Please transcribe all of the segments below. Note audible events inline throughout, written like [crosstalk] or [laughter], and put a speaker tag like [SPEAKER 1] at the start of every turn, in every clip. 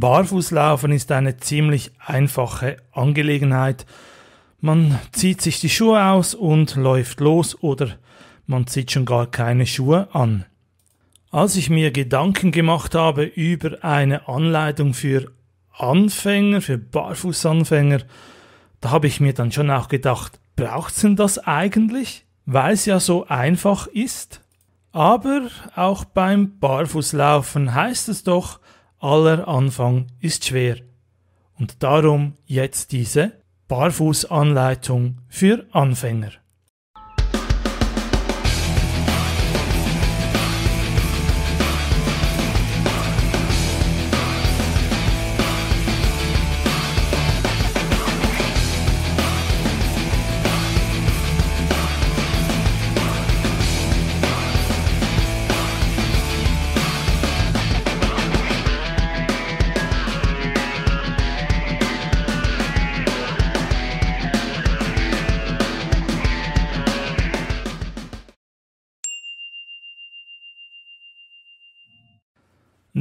[SPEAKER 1] Barfußlaufen ist eine ziemlich einfache Angelegenheit. Man zieht sich die Schuhe aus und läuft los oder man zieht schon gar keine Schuhe an. Als ich mir Gedanken gemacht habe über eine Anleitung für Anfänger, für Barfußanfänger, da habe ich mir dann schon auch gedacht, braucht's denn das eigentlich? Weil es ja so einfach ist. Aber auch beim Barfußlaufen heißt es doch, aller Anfang ist schwer. Und darum jetzt diese Barfußanleitung für Anfänger.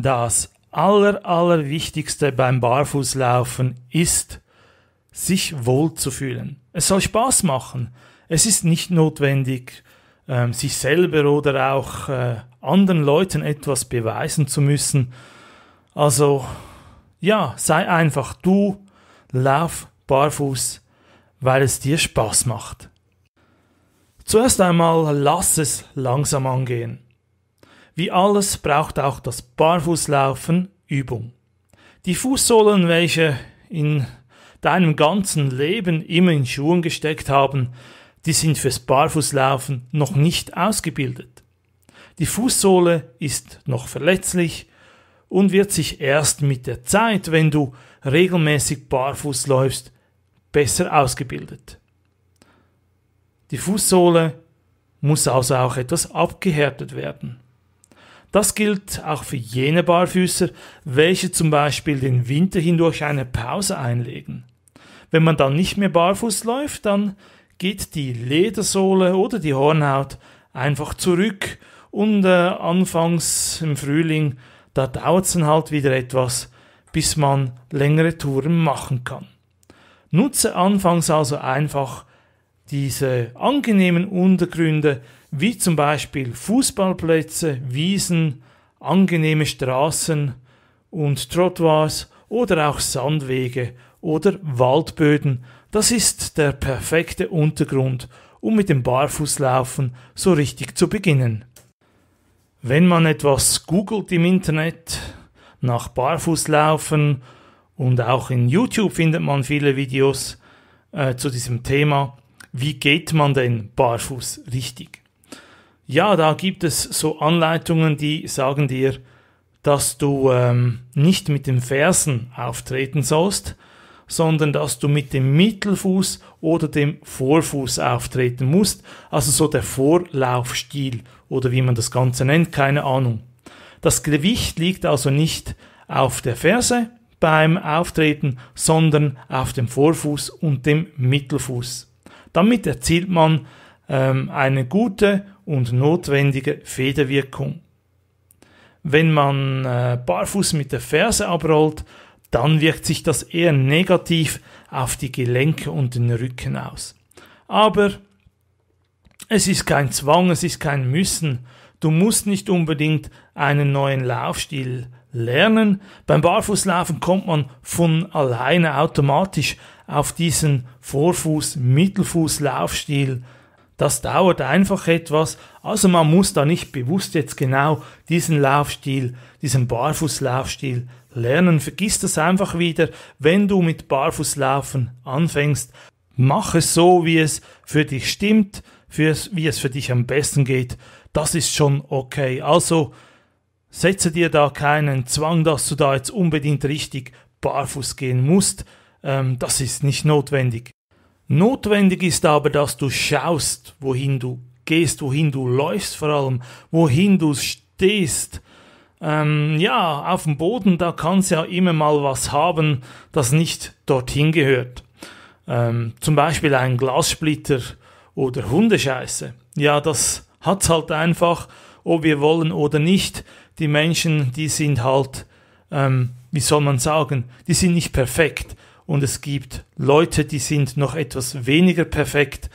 [SPEAKER 1] das Aller, Allerwichtigste beim Barfußlaufen ist, sich wohlzufühlen. Es soll Spaß machen. Es ist nicht notwendig, ähm, sich selber oder auch äh, anderen Leuten etwas beweisen zu müssen. Also, ja, sei einfach du, lauf barfuß, weil es dir Spaß macht. Zuerst einmal lass es langsam angehen. Wie alles braucht auch das Barfußlaufen Übung. Die Fußsohlen, welche in deinem ganzen Leben immer in Schuhen gesteckt haben, die sind fürs Barfußlaufen noch nicht ausgebildet. Die Fußsohle ist noch verletzlich und wird sich erst mit der Zeit, wenn du regelmäßig barfuß läufst, besser ausgebildet. Die Fußsohle muss also auch etwas abgehärtet werden. Das gilt auch für jene Barfüßer, welche zum Beispiel den Winter hindurch eine Pause einlegen. Wenn man dann nicht mehr barfuß läuft, dann geht die Ledersohle oder die Hornhaut einfach zurück und äh, anfangs im Frühling, da dauert es dann halt wieder etwas, bis man längere Touren machen kann. Nutze anfangs also einfach diese angenehmen Untergründe, wie zum Beispiel Fußballplätze, Wiesen, angenehme Straßen und Trottoirs oder auch Sandwege oder Waldböden. Das ist der perfekte Untergrund, um mit dem Barfußlaufen so richtig zu beginnen. Wenn man etwas googelt im Internet nach Barfußlaufen und auch in YouTube findet man viele Videos äh, zu diesem Thema, wie geht man denn barfuß richtig? ja, da gibt es so Anleitungen, die sagen dir, dass du ähm, nicht mit den Fersen auftreten sollst, sondern dass du mit dem Mittelfuß oder dem Vorfuß auftreten musst, also so der Vorlaufstil oder wie man das Ganze nennt, keine Ahnung. Das Gewicht liegt also nicht auf der Ferse beim Auftreten, sondern auf dem Vorfuß und dem Mittelfuß. Damit erzielt man ähm, eine gute und notwendige Federwirkung. Wenn man äh, barfuß mit der Ferse abrollt, dann wirkt sich das eher negativ auf die Gelenke und den Rücken aus. Aber es ist kein Zwang, es ist kein Müssen. Du musst nicht unbedingt einen neuen Laufstil lernen. Beim Barfußlaufen kommt man von alleine automatisch auf diesen Vorfuß-Mittelfuß-Laufstil das dauert einfach etwas. Also man muss da nicht bewusst jetzt genau diesen Laufstil, diesen Barfußlaufstil lernen. Vergiss das einfach wieder, wenn du mit Barfußlaufen anfängst. Mach es so, wie es für dich stimmt, fürs, wie es für dich am besten geht. Das ist schon okay. Also setze dir da keinen Zwang, dass du da jetzt unbedingt richtig barfuß gehen musst. Ähm, das ist nicht notwendig. Notwendig ist aber, dass du schaust, wohin du gehst, wohin du läufst vor allem, wohin du stehst. Ähm, ja, auf dem Boden, da kann es ja immer mal was haben, das nicht dorthin gehört. Ähm, zum Beispiel ein Glassplitter oder Hundescheiße. Ja, das hat's halt einfach, ob wir wollen oder nicht. Die Menschen, die sind halt, ähm, wie soll man sagen, die sind nicht perfekt und es gibt Leute, die sind noch etwas weniger perfekt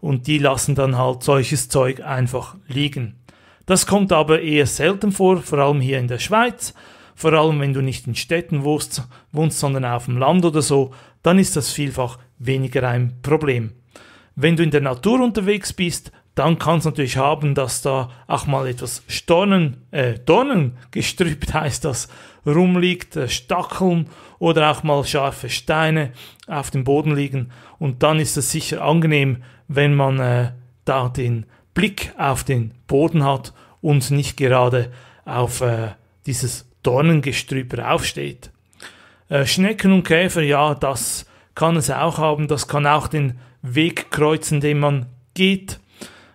[SPEAKER 1] und die lassen dann halt solches Zeug einfach liegen. Das kommt aber eher selten vor, vor allem hier in der Schweiz, vor allem wenn du nicht in Städten wohnst, wohnst sondern auf dem Land oder so, dann ist das vielfach weniger ein Problem. Wenn du in der Natur unterwegs bist, dann kann es natürlich haben, dass da auch mal etwas Stornen, äh, Dornen [laughs] gestrüppt heißt das, rumliegt, äh, Stacheln oder auch mal scharfe Steine auf dem Boden liegen. Und dann ist es sicher angenehm, wenn man äh, da den Blick auf den Boden hat und nicht gerade auf äh, dieses Dornengestrüb raufsteht. Äh, Schnecken und Käfer, ja, das kann es auch haben. Das kann auch den Weg kreuzen, den man geht.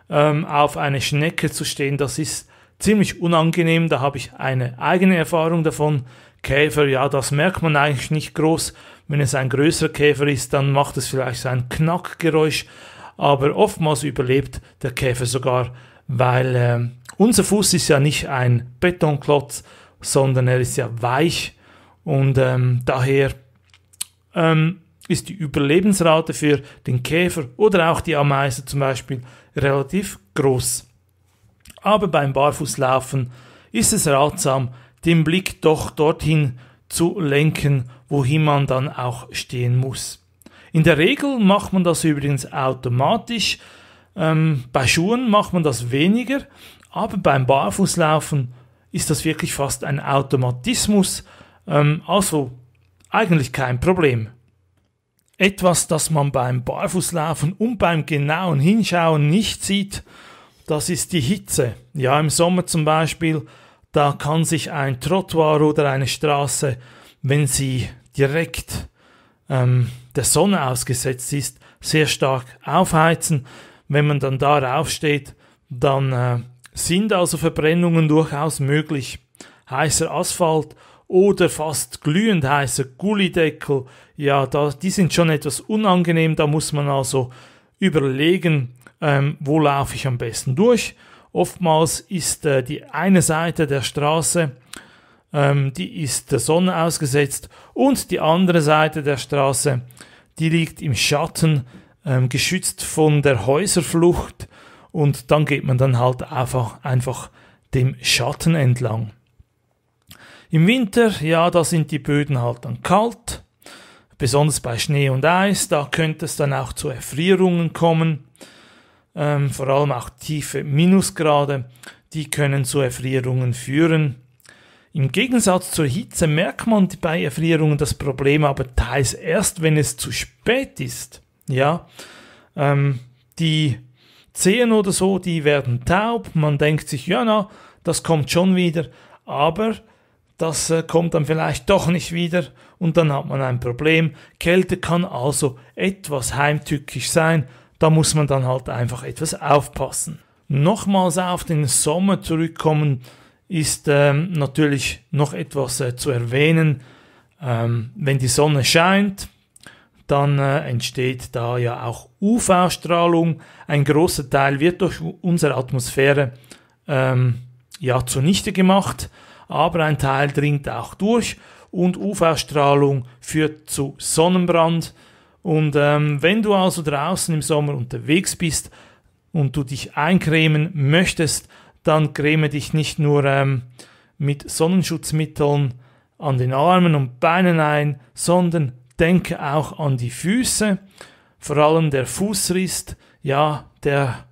[SPEAKER 1] Ähm, auf eine Schnecke zu stehen, das ist ziemlich unangenehm. Da habe ich eine eigene Erfahrung davon. Käfer, ja, das merkt man eigentlich nicht groß. Wenn es ein größerer Käfer ist, dann macht es vielleicht so ein Knackgeräusch, aber oftmals überlebt der Käfer sogar, weil äh, unser Fuß ist ja nicht ein Betonklotz, sondern er ist ja weich und ähm, daher ähm, ist die Überlebensrate für den Käfer oder auch die Ameise zum Beispiel relativ groß. Aber beim Barfußlaufen ist es ratsam, den Blick doch dorthin zu lenken, wohin man dann auch stehen muss. In der Regel macht man das übrigens automatisch. Ähm, bei Schuhen macht man das weniger, aber beim Barfußlaufen ist das wirklich fast ein Automatismus. Ähm, also eigentlich kein Problem. Etwas, das man beim Barfußlaufen und beim genauen Hinschauen nicht sieht, das ist die Hitze. Ja, im Sommer zum Beispiel da kann sich ein Trottoir oder eine Straße, wenn sie direkt ähm, der Sonne ausgesetzt ist, sehr stark aufheizen. Wenn man dann darauf steht, dann äh, sind also Verbrennungen durchaus möglich. Heißer Asphalt oder fast glühend heißer Gullideckel, ja, da, die sind schon etwas unangenehm, da muss man also überlegen, ähm, wo laufe ich am besten durch Oftmals ist äh, die eine Seite der Straße, ähm, die ist der Sonne ausgesetzt und die andere Seite der Straße, die liegt im Schatten, ähm, geschützt von der Häuserflucht und dann geht man dann halt einfach, einfach dem Schatten entlang. Im Winter, ja, da sind die Böden halt dann kalt, besonders bei Schnee und Eis, da könnte es dann auch zu Erfrierungen kommen ähm, vor allem auch tiefe Minusgrade, die können zu Erfrierungen führen. Im Gegensatz zur Hitze merkt man bei Erfrierungen das Problem aber teils erst, wenn es zu spät ist. Ja, ähm, die Zehen oder so, die werden taub. Man denkt sich, ja, na, das kommt schon wieder, aber das äh, kommt dann vielleicht doch nicht wieder und dann hat man ein Problem. Kälte kann also etwas heimtückisch sein, da muss man dann halt einfach etwas aufpassen. Nochmals auf den Sommer zurückkommen ist ähm, natürlich noch etwas äh, zu erwähnen. Ähm, wenn die Sonne scheint, dann äh, entsteht da ja auch UV-Strahlung. Ein großer Teil wird durch unsere Atmosphäre ähm, ja zunichte gemacht, aber ein Teil dringt auch durch und UV-Strahlung führt zu Sonnenbrand. Und ähm, wenn du also draußen im Sommer unterwegs bist und du dich eincremen möchtest, dann creme dich nicht nur ähm, mit Sonnenschutzmitteln an den Armen und Beinen ein, sondern denke auch an die Füße. Vor allem der Fußriss, ja, der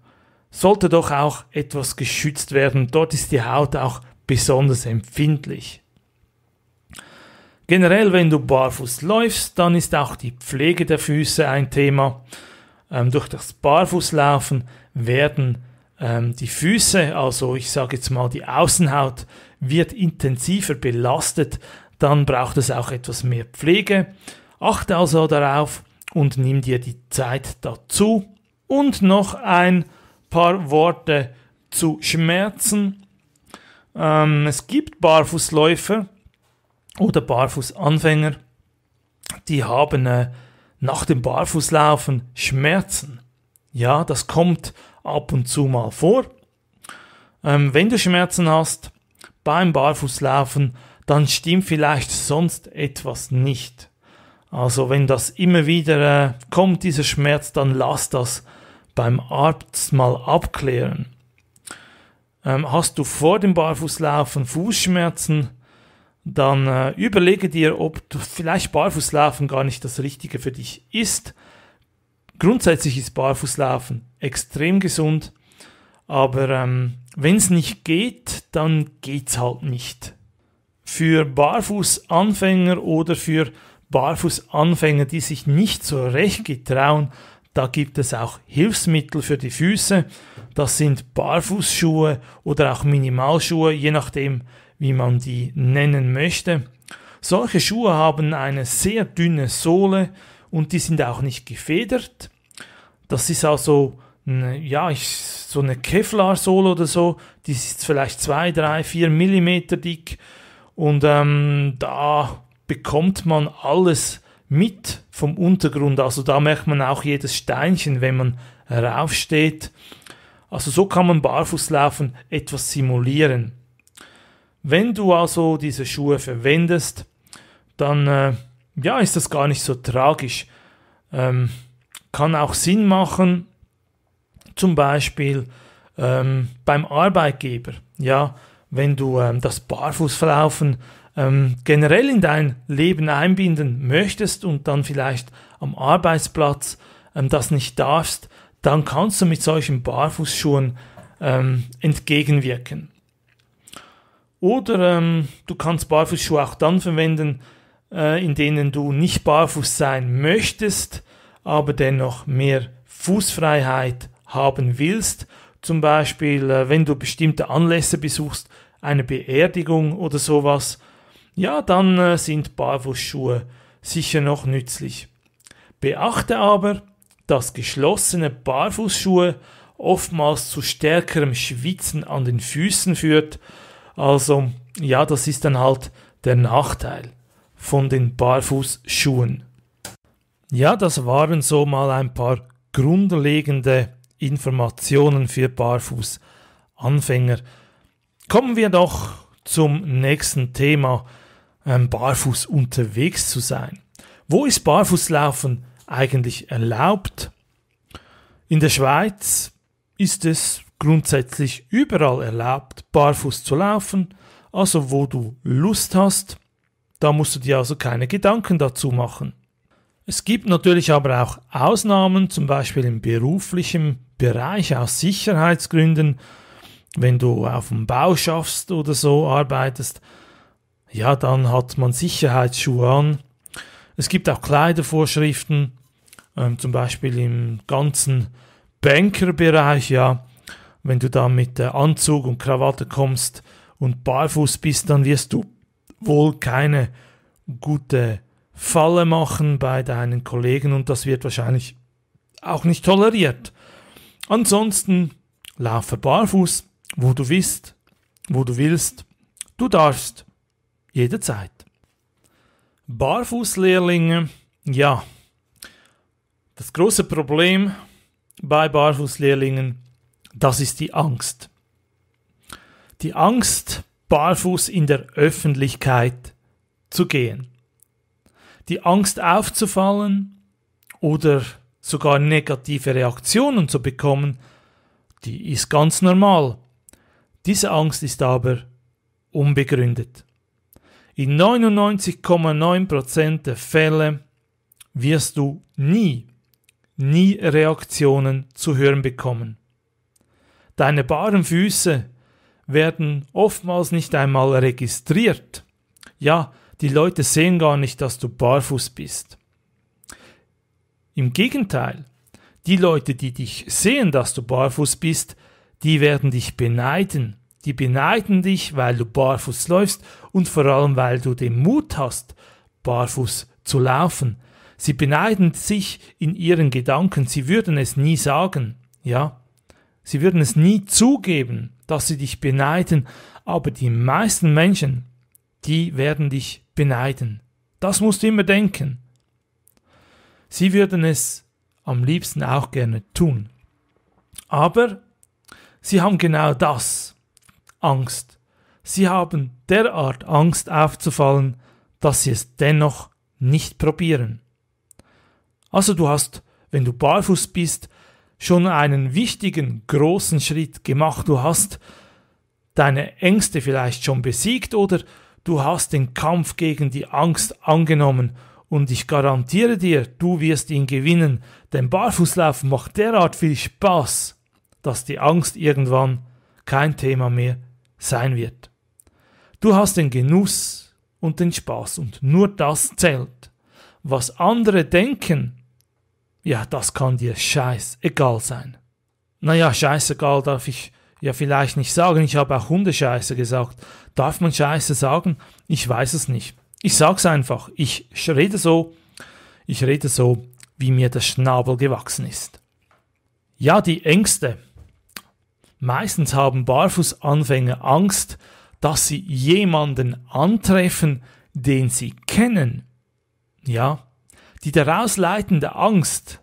[SPEAKER 1] sollte doch auch etwas geschützt werden. Dort ist die Haut auch besonders empfindlich. Generell, wenn du barfuß läufst, dann ist auch die Pflege der Füße ein Thema. Ähm, durch das Barfußlaufen werden ähm, die Füße, also ich sage jetzt mal die Außenhaut, wird intensiver belastet. Dann braucht es auch etwas mehr Pflege. Achte also darauf und nimm dir die Zeit dazu. Und noch ein paar Worte zu Schmerzen. Ähm, es gibt Barfußläufer, oder Barfußanfänger, die haben äh, nach dem Barfußlaufen Schmerzen. Ja, das kommt ab und zu mal vor. Ähm, wenn du Schmerzen hast beim Barfußlaufen, dann stimmt vielleicht sonst etwas nicht. Also wenn das immer wieder äh, kommt, dieser Schmerz, dann lass das beim Arzt mal abklären. Ähm, hast du vor dem Barfußlaufen Fußschmerzen, dann äh, überlege dir, ob vielleicht Barfußlaufen gar nicht das Richtige für dich ist. Grundsätzlich ist Barfußlaufen extrem gesund, aber ähm, wenn es nicht geht, dann geht's halt nicht. Für Barfußanfänger oder für Barfußanfänger, die sich nicht so recht getrauen, da gibt es auch Hilfsmittel für die Füße. Das sind Barfußschuhe oder auch Minimalschuhe, je nachdem, wie man die nennen möchte. Solche Schuhe haben eine sehr dünne Sohle und die sind auch nicht gefedert. Das ist also ja, ich, so eine Kevlar-Sohle oder so, die ist vielleicht 2, 3, 4 Millimeter dick und ähm, da bekommt man alles mit vom Untergrund. Also da merkt man auch jedes Steinchen, wenn man raufsteht. Also so kann man Barfußlaufen etwas simulieren. Wenn du also diese Schuhe verwendest, dann äh, ja, ist das gar nicht so tragisch. Ähm, kann auch Sinn machen, zum Beispiel ähm, beim Arbeitgeber. Ja, wenn du ähm, das Barfußverlaufen ähm, generell in dein Leben einbinden möchtest und dann vielleicht am Arbeitsplatz ähm, das nicht darfst, dann kannst du mit solchen Barfußschuhen ähm, entgegenwirken. Oder ähm, du kannst Barfußschuhe auch dann verwenden, äh, in denen du nicht barfuß sein möchtest, aber dennoch mehr Fußfreiheit haben willst. Zum Beispiel, äh, wenn du bestimmte Anlässe besuchst, eine Beerdigung oder sowas, ja, dann äh, sind Barfußschuhe sicher noch nützlich. Beachte aber, dass geschlossene Barfußschuhe oftmals zu stärkerem Schwitzen an den Füßen führt also ja, das ist dann halt der Nachteil von den Barfußschuhen. Ja, das waren so mal ein paar grundlegende Informationen für Barfußanfänger. Kommen wir doch zum nächsten Thema, ähm, barfuß unterwegs zu sein. Wo ist Barfußlaufen eigentlich erlaubt? In der Schweiz ist es grundsätzlich überall erlaubt, barfuß zu laufen. Also wo du Lust hast, da musst du dir also keine Gedanken dazu machen. Es gibt natürlich aber auch Ausnahmen, zum Beispiel im beruflichen Bereich aus Sicherheitsgründen, wenn du auf dem Bau schaffst oder so arbeitest, ja, dann hat man Sicherheitsschuhe an. Es gibt auch Kleidervorschriften, ähm, zum Beispiel im ganzen Bankerbereich, ja, wenn du da mit Anzug und Krawatte kommst und barfuß bist, dann wirst du wohl keine gute Falle machen bei deinen Kollegen und das wird wahrscheinlich auch nicht toleriert. Ansonsten laufe barfuß, wo du bist, wo du willst, du darfst, jederzeit. Barfußlehrlinge, ja, das große Problem bei Barfußlehrlingen das ist die Angst. Die Angst, barfuß in der Öffentlichkeit zu gehen. Die Angst aufzufallen oder sogar negative Reaktionen zu bekommen, die ist ganz normal. Diese Angst ist aber unbegründet. In 99,9% der Fälle wirst du nie, nie Reaktionen zu hören bekommen. Deine baren Füße werden oftmals nicht einmal registriert. Ja, die Leute sehen gar nicht, dass du barfuß bist. Im Gegenteil, die Leute, die dich sehen, dass du barfuß bist, die werden dich beneiden. Die beneiden dich, weil du barfuß läufst und vor allem, weil du den Mut hast, barfuß zu laufen. Sie beneiden sich in ihren Gedanken, sie würden es nie sagen. Ja, Sie würden es nie zugeben, dass sie dich beneiden, aber die meisten Menschen, die werden dich beneiden. Das musst du immer denken. Sie würden es am liebsten auch gerne tun. Aber sie haben genau das. Angst. Sie haben derart Angst aufzufallen, dass sie es dennoch nicht probieren. Also du hast, wenn du barfuß bist, schon einen wichtigen, großen Schritt gemacht. Du hast deine Ängste vielleicht schon besiegt oder du hast den Kampf gegen die Angst angenommen. Und ich garantiere dir, du wirst ihn gewinnen, denn Barfußlaufen macht derart viel Spaß, dass die Angst irgendwann kein Thema mehr sein wird. Du hast den Genuss und den Spaß und nur das zählt. Was andere denken, ja, das kann dir scheißegal sein. Naja, scheißegal darf ich ja vielleicht nicht sagen. Ich habe auch Hundescheiße gesagt. Darf man Scheiße sagen? Ich weiß es nicht. Ich sag's einfach. Ich rede so. Ich rede so, wie mir der Schnabel gewachsen ist. Ja, die Ängste. Meistens haben Barfußanfänger Angst, dass sie jemanden antreffen, den sie kennen. Ja, die daraus leitende Angst,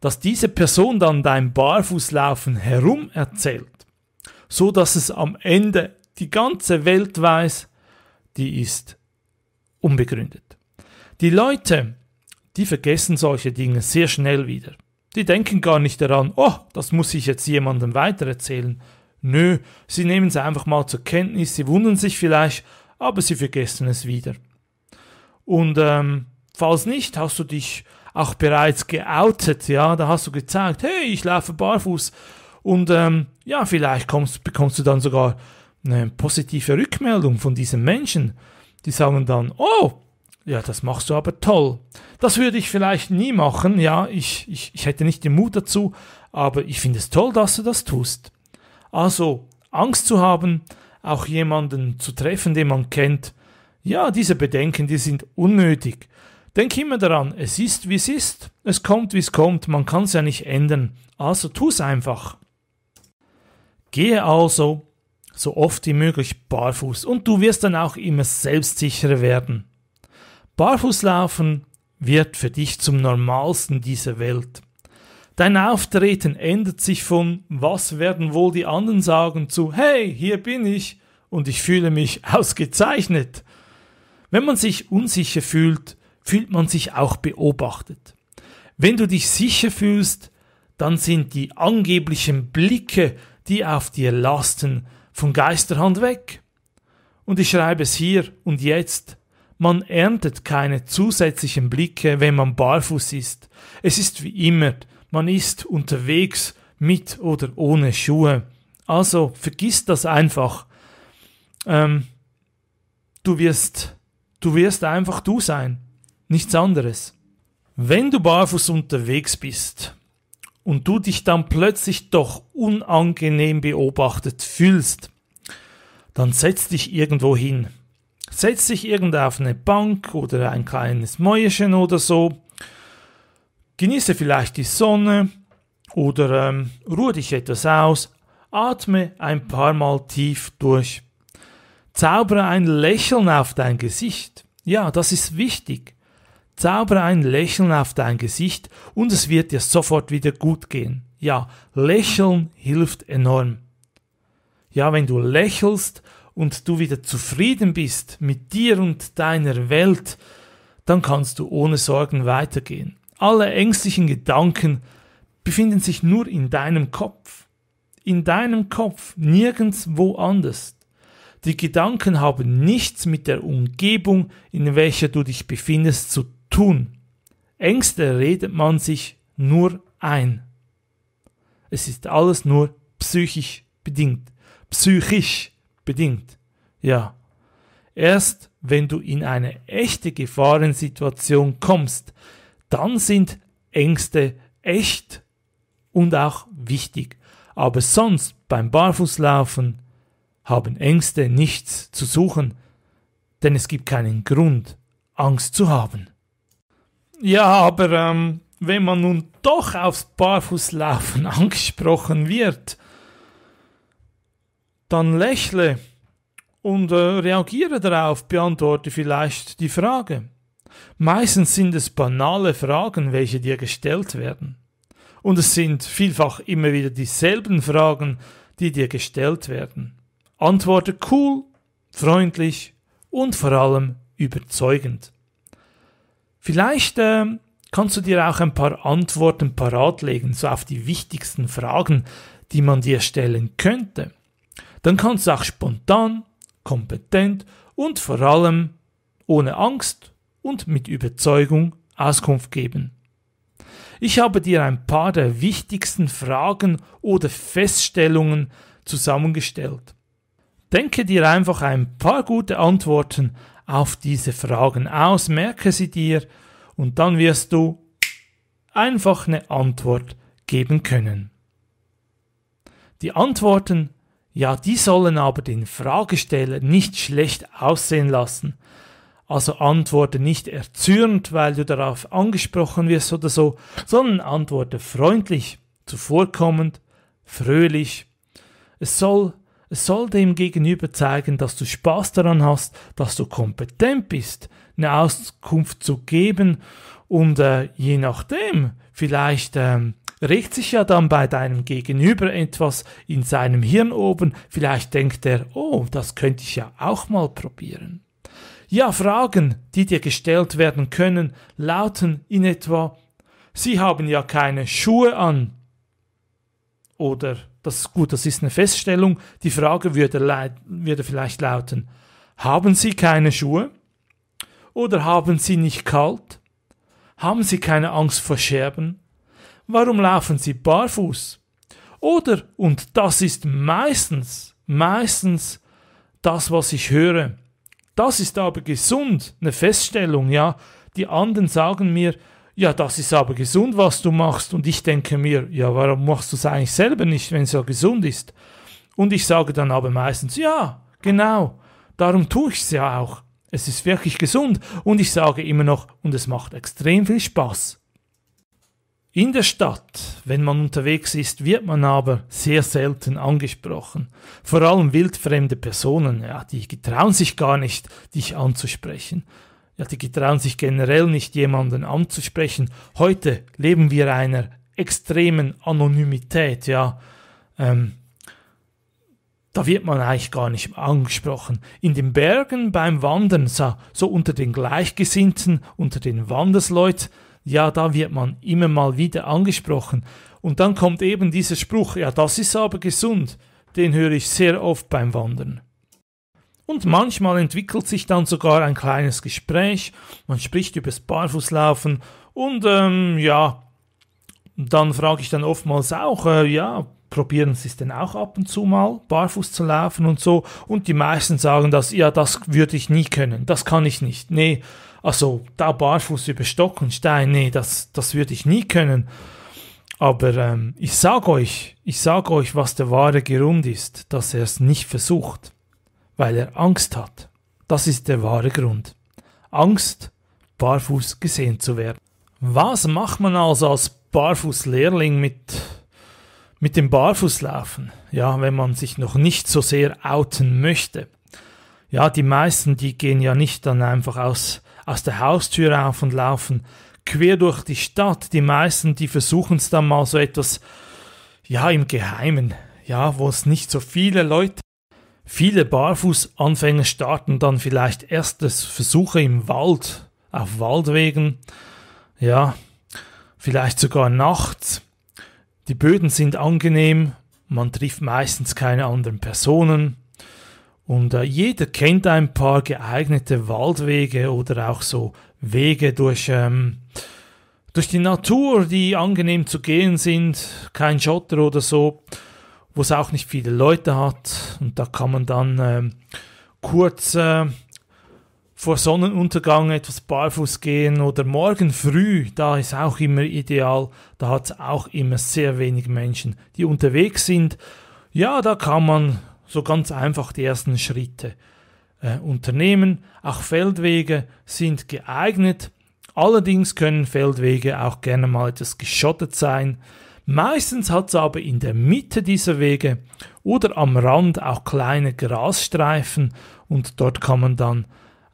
[SPEAKER 1] dass diese Person dann dein Barfußlaufen herum erzählt, so dass es am Ende die ganze Welt weiß, die ist unbegründet. Die Leute, die vergessen solche Dinge sehr schnell wieder. Die denken gar nicht daran, oh, das muss ich jetzt jemandem weitererzählen. Nö, sie nehmen es einfach mal zur Kenntnis, sie wundern sich vielleicht, aber sie vergessen es wieder. Und ähm, Falls nicht, hast du dich auch bereits geoutet, ja, da hast du gezeigt, hey, ich laufe barfuß und ähm, ja, vielleicht kommst, bekommst du dann sogar eine positive Rückmeldung von diesen Menschen, die sagen dann, oh, ja, das machst du aber toll. Das würde ich vielleicht nie machen, ja, ich, ich, ich hätte nicht den Mut dazu, aber ich finde es toll, dass du das tust. Also, Angst zu haben, auch jemanden zu treffen, den man kennt, ja, diese Bedenken, die sind unnötig. Denk immer daran, es ist wie es ist, es kommt wie es kommt, man kann es ja nicht ändern. Also tu es einfach. Gehe also so oft wie möglich barfuß und du wirst dann auch immer selbstsicherer werden. Barfußlaufen wird für dich zum Normalsten dieser Welt. Dein Auftreten ändert sich von was werden wohl die anderen sagen zu hey, hier bin ich und ich fühle mich [laughs] ausgezeichnet. Wenn man sich unsicher fühlt, fühlt man sich auch beobachtet. Wenn du dich sicher fühlst, dann sind die angeblichen Blicke, die auf dir lasten, von Geisterhand weg. Und ich schreibe es hier und jetzt. Man erntet keine zusätzlichen Blicke, wenn man barfuß ist. Es ist wie immer, man ist unterwegs mit oder ohne Schuhe. Also vergiss das einfach. Ähm, du wirst, du wirst einfach du sein. Nichts anderes. Wenn du barfuß unterwegs bist und du dich dann plötzlich doch unangenehm beobachtet fühlst, dann setz dich irgendwo hin. Setz dich irgendwo auf eine Bank oder ein kleines Mäuerchen oder so. Genieße vielleicht die Sonne oder ähm, ruhe dich etwas aus. Atme ein paar Mal tief durch. Zaubere ein Lächeln auf dein Gesicht. Ja, das ist wichtig. Zaubere ein Lächeln auf dein Gesicht und es wird dir sofort wieder gut gehen. Ja, Lächeln hilft enorm. Ja, wenn du lächelst und du wieder zufrieden bist mit dir und deiner Welt, dann kannst du ohne Sorgen weitergehen. Alle ängstlichen Gedanken befinden sich nur in deinem Kopf. In deinem Kopf, nirgendwo anders. Die Gedanken haben nichts mit der Umgebung, in welcher du dich befindest, zu tun. Ängste redet man sich nur ein. Es ist alles nur psychisch bedingt. Psychisch bedingt. Ja. Erst wenn du in eine echte Gefahrensituation kommst, dann sind Ängste echt und auch wichtig. Aber sonst beim Barfußlaufen haben Ängste nichts zu suchen, denn es gibt keinen Grund, Angst zu haben. Ja, aber ähm, wenn man nun doch aufs Barfußlaufen [laughs] angesprochen wird, dann lächle und äh, reagiere darauf, beantworte vielleicht die Frage. Meistens sind es banale Fragen, welche dir gestellt werden. Und es sind vielfach immer wieder dieselben Fragen, die dir gestellt werden. Antworte cool, freundlich und vor allem überzeugend. Vielleicht äh, kannst du dir auch ein paar Antworten parat legen, so auf die wichtigsten Fragen, die man dir stellen könnte. Dann kannst du auch spontan, kompetent und vor allem ohne Angst und mit Überzeugung Auskunft geben. Ich habe dir ein paar der wichtigsten Fragen oder Feststellungen zusammengestellt. Denke dir einfach ein paar gute Antworten auf diese Fragen aus, merke sie dir und dann wirst du einfach eine Antwort geben können. Die Antworten, ja, die sollen aber den Fragesteller nicht schlecht aussehen lassen. Also antworte nicht erzürnt, weil du darauf angesprochen wirst oder so, sondern antworte freundlich, zuvorkommend, fröhlich. Es soll es soll dem Gegenüber zeigen, dass du Spaß daran hast, dass du kompetent bist, eine Auskunft zu geben und äh, je nachdem, vielleicht ähm, regt sich ja dann bei deinem Gegenüber etwas in seinem Hirn oben, vielleicht denkt er, oh, das könnte ich ja auch mal probieren. Ja, Fragen, die dir gestellt werden können, lauten in etwa, Sie haben ja keine Schuhe an. Oder das ist gut, das ist eine Feststellung. Die Frage würde, würde vielleicht lauten, haben Sie keine Schuhe? Oder haben Sie nicht kalt? Haben Sie keine Angst vor Scherben? Warum laufen Sie barfuß? Oder, und das ist meistens, meistens das, was ich höre. Das ist aber gesund, eine Feststellung, ja. Die anderen sagen mir, ja, das ist aber gesund, was du machst. Und ich denke mir, ja, warum machst du es eigentlich selber nicht, wenn es ja gesund ist? Und ich sage dann aber meistens, ja, genau, darum tue ich es ja auch. Es ist wirklich gesund und ich sage immer noch, und es macht extrem viel Spaß. In der Stadt, wenn man unterwegs ist, wird man aber sehr selten angesprochen. Vor allem wildfremde Personen, ja, die trauen sich gar nicht, dich anzusprechen ja, die getrauen sich generell nicht jemanden anzusprechen. Heute leben wir einer extremen Anonymität, ja. Ähm, da wird man eigentlich gar nicht angesprochen. In den Bergen beim Wandern, so, so unter den Gleichgesinnten, unter den Wandersleuten, ja, da wird man immer mal wieder angesprochen. Und dann kommt eben dieser Spruch, ja, das ist aber gesund, den höre ich sehr oft beim Wandern. Und manchmal entwickelt sich dann sogar ein kleines Gespräch, man spricht übers Barfußlaufen und ähm, ja, dann frage ich dann oftmals auch, äh, ja, probieren sie es denn auch ab und zu mal, barfuß zu laufen und so. Und die meisten sagen das, ja, das würde ich nie können, das kann ich nicht. Nee, also da barfuß über Stock und Stein, nee, das, das würde ich nie können. Aber ähm, ich sage euch, ich sage euch, was der wahre Grund ist, dass er es nicht versucht weil er Angst hat. Das ist der wahre Grund. Angst, barfuß gesehen zu werden. Was macht man also als Barfußlehrling mit, mit dem Barfußlaufen? Ja, wenn man sich noch nicht so sehr outen möchte. Ja, die meisten, die gehen ja nicht dann einfach aus, aus der Haustür auf und laufen quer durch die Stadt. Die meisten, die versuchen es dann mal so etwas, ja, im Geheimen, ja, wo es nicht so viele Leute Viele Barfußanfänger starten dann vielleicht erste Versuche im Wald, auf Waldwegen, ja, vielleicht sogar nachts. Die Böden sind angenehm, man trifft meistens keine anderen Personen und äh, jeder kennt ein paar geeignete Waldwege oder auch so Wege durch, ähm, durch die Natur, die angenehm zu gehen sind, kein Schotter oder so wo es auch nicht viele Leute hat. Und da kann man dann ähm, kurz äh, vor Sonnenuntergang etwas barfuß gehen oder morgen früh, da ist auch immer ideal. Da hat es auch immer sehr wenig Menschen, die unterwegs sind. Ja, da kann man so ganz einfach die ersten Schritte äh, unternehmen. Auch Feldwege sind geeignet. Allerdings können Feldwege auch gerne mal etwas geschottet sein. Meistens hat es aber in der Mitte dieser Wege oder am Rand auch kleine Grasstreifen und dort kann man dann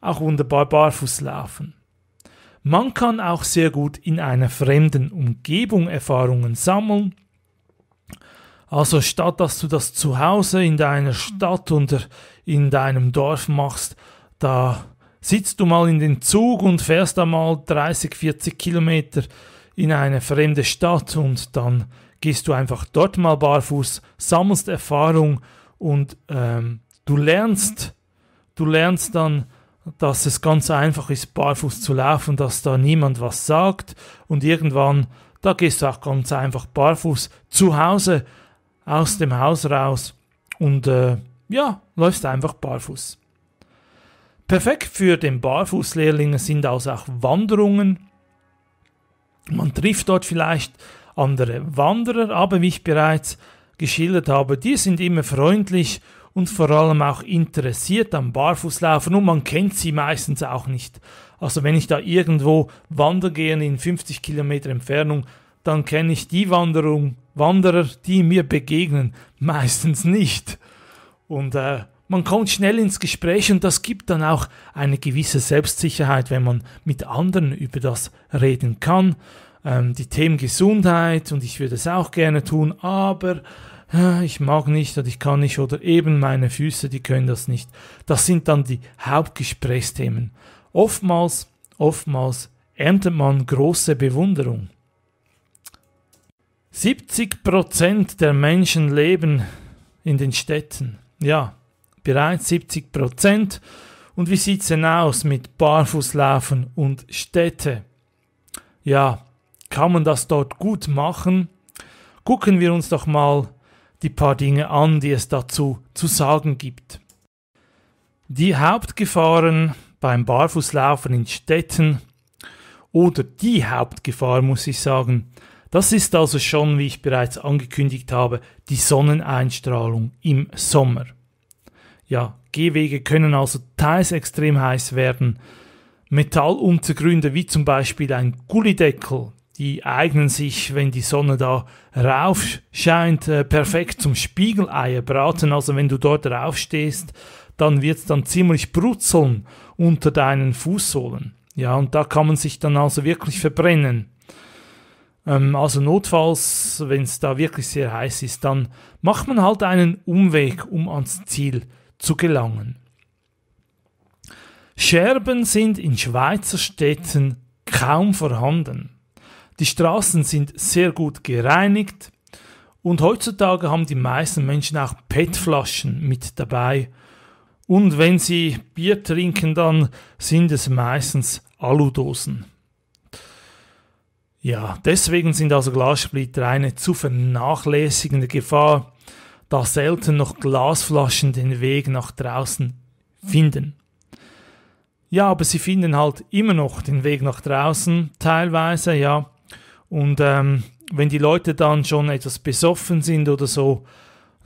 [SPEAKER 1] auch wunderbar barfuß laufen. Man kann auch sehr gut in einer fremden Umgebung Erfahrungen sammeln. Also statt dass du das zu Hause in deiner Stadt oder in deinem Dorf machst, da sitzt du mal in den Zug und fährst einmal 30, 40 Kilometer in eine fremde Stadt und dann gehst du einfach dort mal barfuß, sammelst Erfahrung und ähm, du lernst, du lernst dann, dass es ganz einfach ist, barfuß zu laufen, dass da niemand was sagt und irgendwann, da gehst du auch ganz einfach barfuß zu Hause aus dem Haus raus und äh, ja, läufst einfach barfuß. Perfekt für den Barfußlehrling sind also auch Wanderungen man trifft dort vielleicht andere Wanderer, aber wie ich bereits geschildert habe, die sind immer freundlich und vor allem auch interessiert am Barfußlaufen und man kennt sie meistens auch nicht. Also wenn ich da irgendwo wandern gehe in 50 Kilometer Entfernung, dann kenne ich die Wanderung, Wanderer, die mir begegnen, [laughs] meistens nicht. Und äh, man kommt schnell ins Gespräch und das gibt dann auch eine gewisse Selbstsicherheit, wenn man mit anderen über das reden kann. Ähm, die Themen Gesundheit und ich würde es auch gerne tun, aber äh, ich mag nicht oder ich kann nicht oder eben meine Füße, die können das nicht. Das sind dann die Hauptgesprächsthemen. Oftmals, oftmals erntet man große Bewunderung. 70% der Menschen leben in den Städten. Ja, bereits 70 Prozent. Und wie sieht's denn aus mit Barfußlaufen und Städte? Ja, kann man das dort gut machen? Gucken wir uns doch mal die paar Dinge an, die es dazu zu sagen gibt. Die Hauptgefahren beim Barfußlaufen in Städten oder die Hauptgefahr muss ich sagen, das ist also schon, wie ich bereits angekündigt habe, die Sonneneinstrahlung im Sommer ja, Gehwege können also teils extrem heiß werden. Metalluntergründe wie zum Beispiel ein Gullideckel, die eignen sich, wenn die Sonne da rauf scheint, äh, perfekt zum Spiegeleier braten. Also wenn du dort stehst, dann wird es dann ziemlich brutzeln unter deinen Fußsohlen. Ja, und da kann man sich dann also wirklich verbrennen. Ähm, also notfalls, wenn es da wirklich sehr heiß ist, dann macht man halt einen Umweg, um ans Ziel zu zu gelangen. Scherben sind in Schweizer Städten kaum vorhanden. Die Straßen sind sehr gut gereinigt und heutzutage haben die meisten Menschen auch PET-Flaschen mit dabei. Und wenn sie Bier trinken, dann sind es meistens Aludosen. Ja, deswegen sind also Glassplitter eine zu vernachlässigende Gefahr da selten noch Glasflaschen den Weg nach draußen finden. Ja, aber sie finden halt immer noch den Weg nach draußen, teilweise, ja. Und ähm, wenn die Leute dann schon etwas besoffen sind oder so,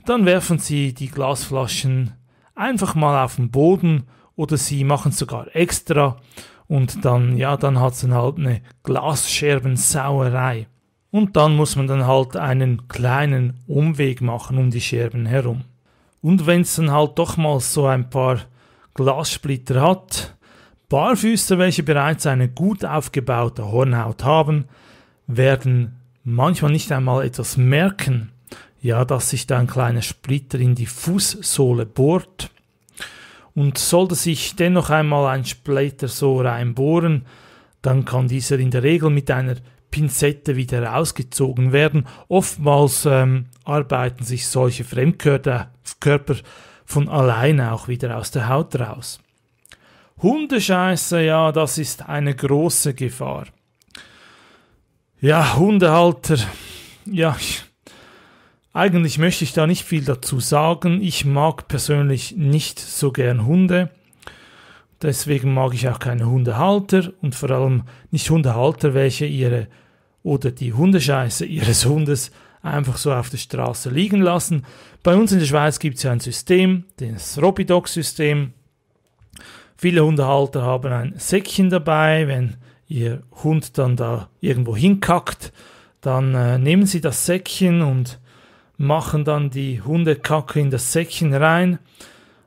[SPEAKER 1] dann werfen sie die Glasflaschen einfach mal auf den Boden oder sie machen es sogar extra und dann, ja, dann hat es dann halt eine Glasscherbensauerei. Und dann muss man dann halt einen kleinen Umweg machen um die Scherben herum. Und wenn es dann halt doch mal so ein paar Glassplitter hat, Barfüßer, welche bereits eine gut aufgebaute Hornhaut haben, werden manchmal nicht einmal etwas merken, ja, dass sich da ein kleiner Splitter in die Fußsohle bohrt. Und sollte sich dennoch einmal ein Splitter so reinbohren, dann kann dieser in der Regel mit einer Pinzette wieder rausgezogen werden. Oftmals ähm, arbeiten sich solche Fremdkörper von alleine auch wieder aus der Haut raus. Hundescheiße, ja, das ist eine große Gefahr. Ja, Hundehalter, ja, ich, eigentlich möchte ich da nicht viel dazu sagen. Ich mag persönlich nicht so gern Hunde. Deswegen mag ich auch keine Hundehalter und vor allem nicht Hundehalter, welche ihre oder die Hundescheiße ihres Hundes einfach so auf der Straße liegen lassen. Bei uns in der Schweiz gibt es ja ein System, das Robidoc-System. Viele Hundehalter haben ein Säckchen dabei. Wenn ihr Hund dann da irgendwo hinkackt, dann äh, nehmen sie das Säckchen und machen dann die Hundekacke in das Säckchen rein.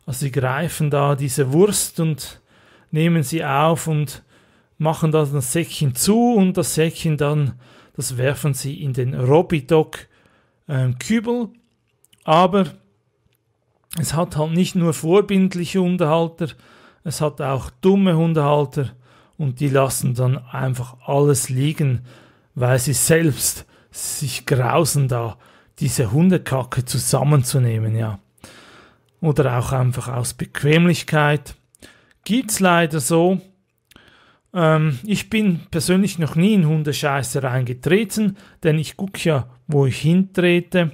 [SPEAKER 1] Also sie greifen da diese Wurst und nehmen sie auf und machen dann das Säckchen zu und das Säckchen dann, das werfen sie in den Robidoc-Kübel. Ähm, Aber es hat halt nicht nur vorbindliche Hundehalter, es hat auch dumme Hundehalter und die lassen dann einfach alles liegen, weil sie selbst sich grausen da, diese Hundekacke zusammenzunehmen, ja. Oder auch einfach aus Bequemlichkeit gibt es leider so. Ähm, ich bin persönlich noch nie in Hundescheiße reingetreten, denn ich gucke ja, wo ich hintrete.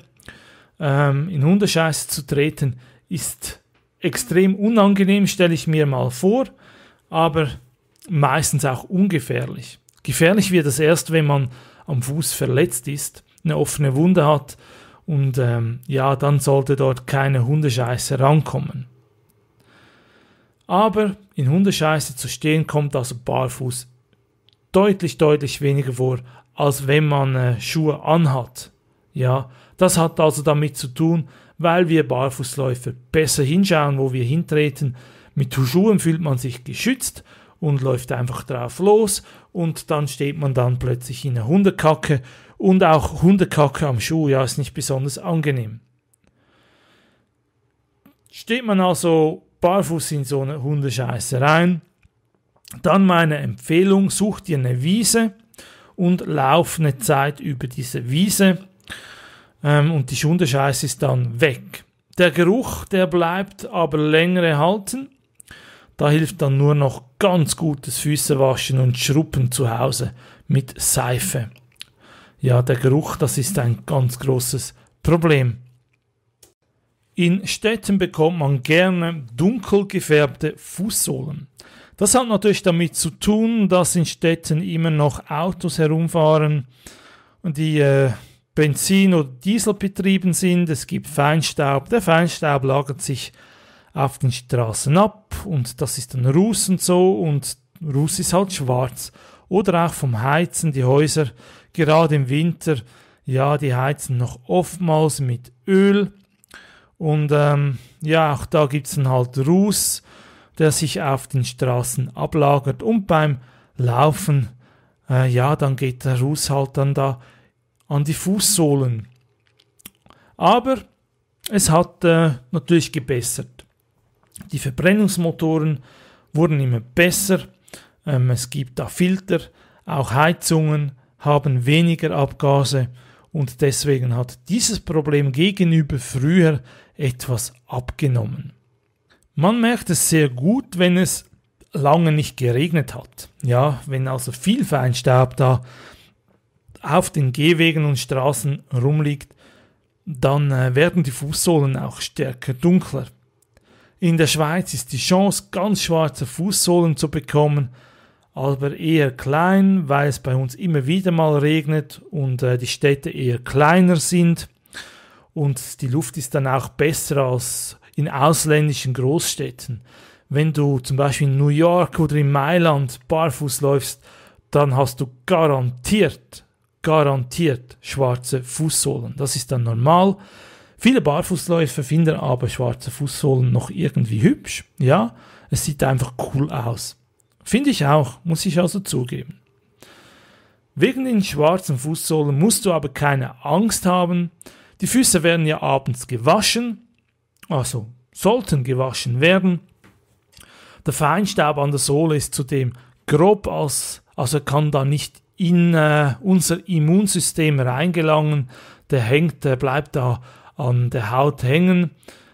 [SPEAKER 1] Ähm, in Hundescheiße zu treten ist extrem unangenehm, stelle ich mir mal vor, aber meistens auch ungefährlich. Gefährlich wird es erst, wenn man am Fuß verletzt ist, eine offene Wunde hat und ähm, ja, dann sollte dort keine Hundescheiße rankommen. Aber in Hundescheiße zu stehen kommt also barfuß deutlich, deutlich weniger vor, als wenn man äh, Schuhe anhat. Ja, das hat also damit zu tun, weil wir Barfußläufer besser hinschauen, wo wir hintreten. Mit Schuhen fühlt man sich geschützt und läuft einfach drauf los und dann steht man dann plötzlich in der Hundekacke und auch Hundekacke am Schuh, ja, ist nicht besonders angenehm. Steht man also barfuß in so eine Hundescheiße rein. Dann meine Empfehlung, such dir eine Wiese und lauf eine Zeit über diese Wiese ähm, und die Hundescheiße ist dann weg. Der Geruch, der bleibt aber länger erhalten. Da hilft dann nur noch ganz gutes Füßewaschen und Schruppen zu Hause mit Seife. Ja, der Geruch, das ist ein ganz großes Problem. In Städten bekommt man gerne dunkel gefärbte Fußsohlen. Das hat natürlich damit zu tun, dass in Städten immer noch Autos herumfahren, die äh, Benzin- oder Dieselbetrieben sind. Es gibt Feinstaub. Der Feinstaub lagert sich auf den Straßen ab und das ist dann Ruß und so und Ruß ist halt schwarz. Oder auch vom Heizen die Häuser, gerade im Winter, ja, die heizen noch oftmals mit Öl und ähm, ja, auch da gibt es dann halt Ruß, der sich auf den Straßen ablagert und beim Laufen, äh, ja, dann geht der Ruß halt dann da an die Fußsohlen. Aber es hat äh, natürlich gebessert. Die Verbrennungsmotoren wurden immer besser. Ähm, es gibt da Filter, auch Heizungen haben weniger Abgase und deswegen hat dieses Problem gegenüber früher etwas abgenommen. Man merkt es sehr gut, wenn es lange nicht geregnet hat. Ja, wenn also viel Feinstaub da auf den Gehwegen und Straßen rumliegt, dann äh, werden die Fußsohlen auch stärker dunkler. In der Schweiz ist die Chance, ganz schwarze Fußsohlen zu bekommen, aber eher klein, weil es bei uns immer wieder mal regnet und äh, die Städte eher kleiner sind und die Luft ist dann auch besser als in ausländischen Großstädten. Wenn du zum Beispiel in New York oder in Mailand barfuß läufst, dann hast du garantiert, garantiert schwarze Fußsohlen. Das ist dann normal. Viele Barfußläufer finden aber schwarze Fußsohlen noch irgendwie hübsch. Ja, es sieht einfach cool aus. Finde ich auch, muss ich also zugeben. Wegen den schwarzen Fußsohlen musst du aber keine Angst haben. Die Füße werden ja abends gewaschen, also sollten gewaschen werden. Der Feinstaub an der Sohle ist zudem grob, als, also kann da nicht in äh, unser Immunsystem reingelangen. Der hängt, der bleibt da an der Haut hängen.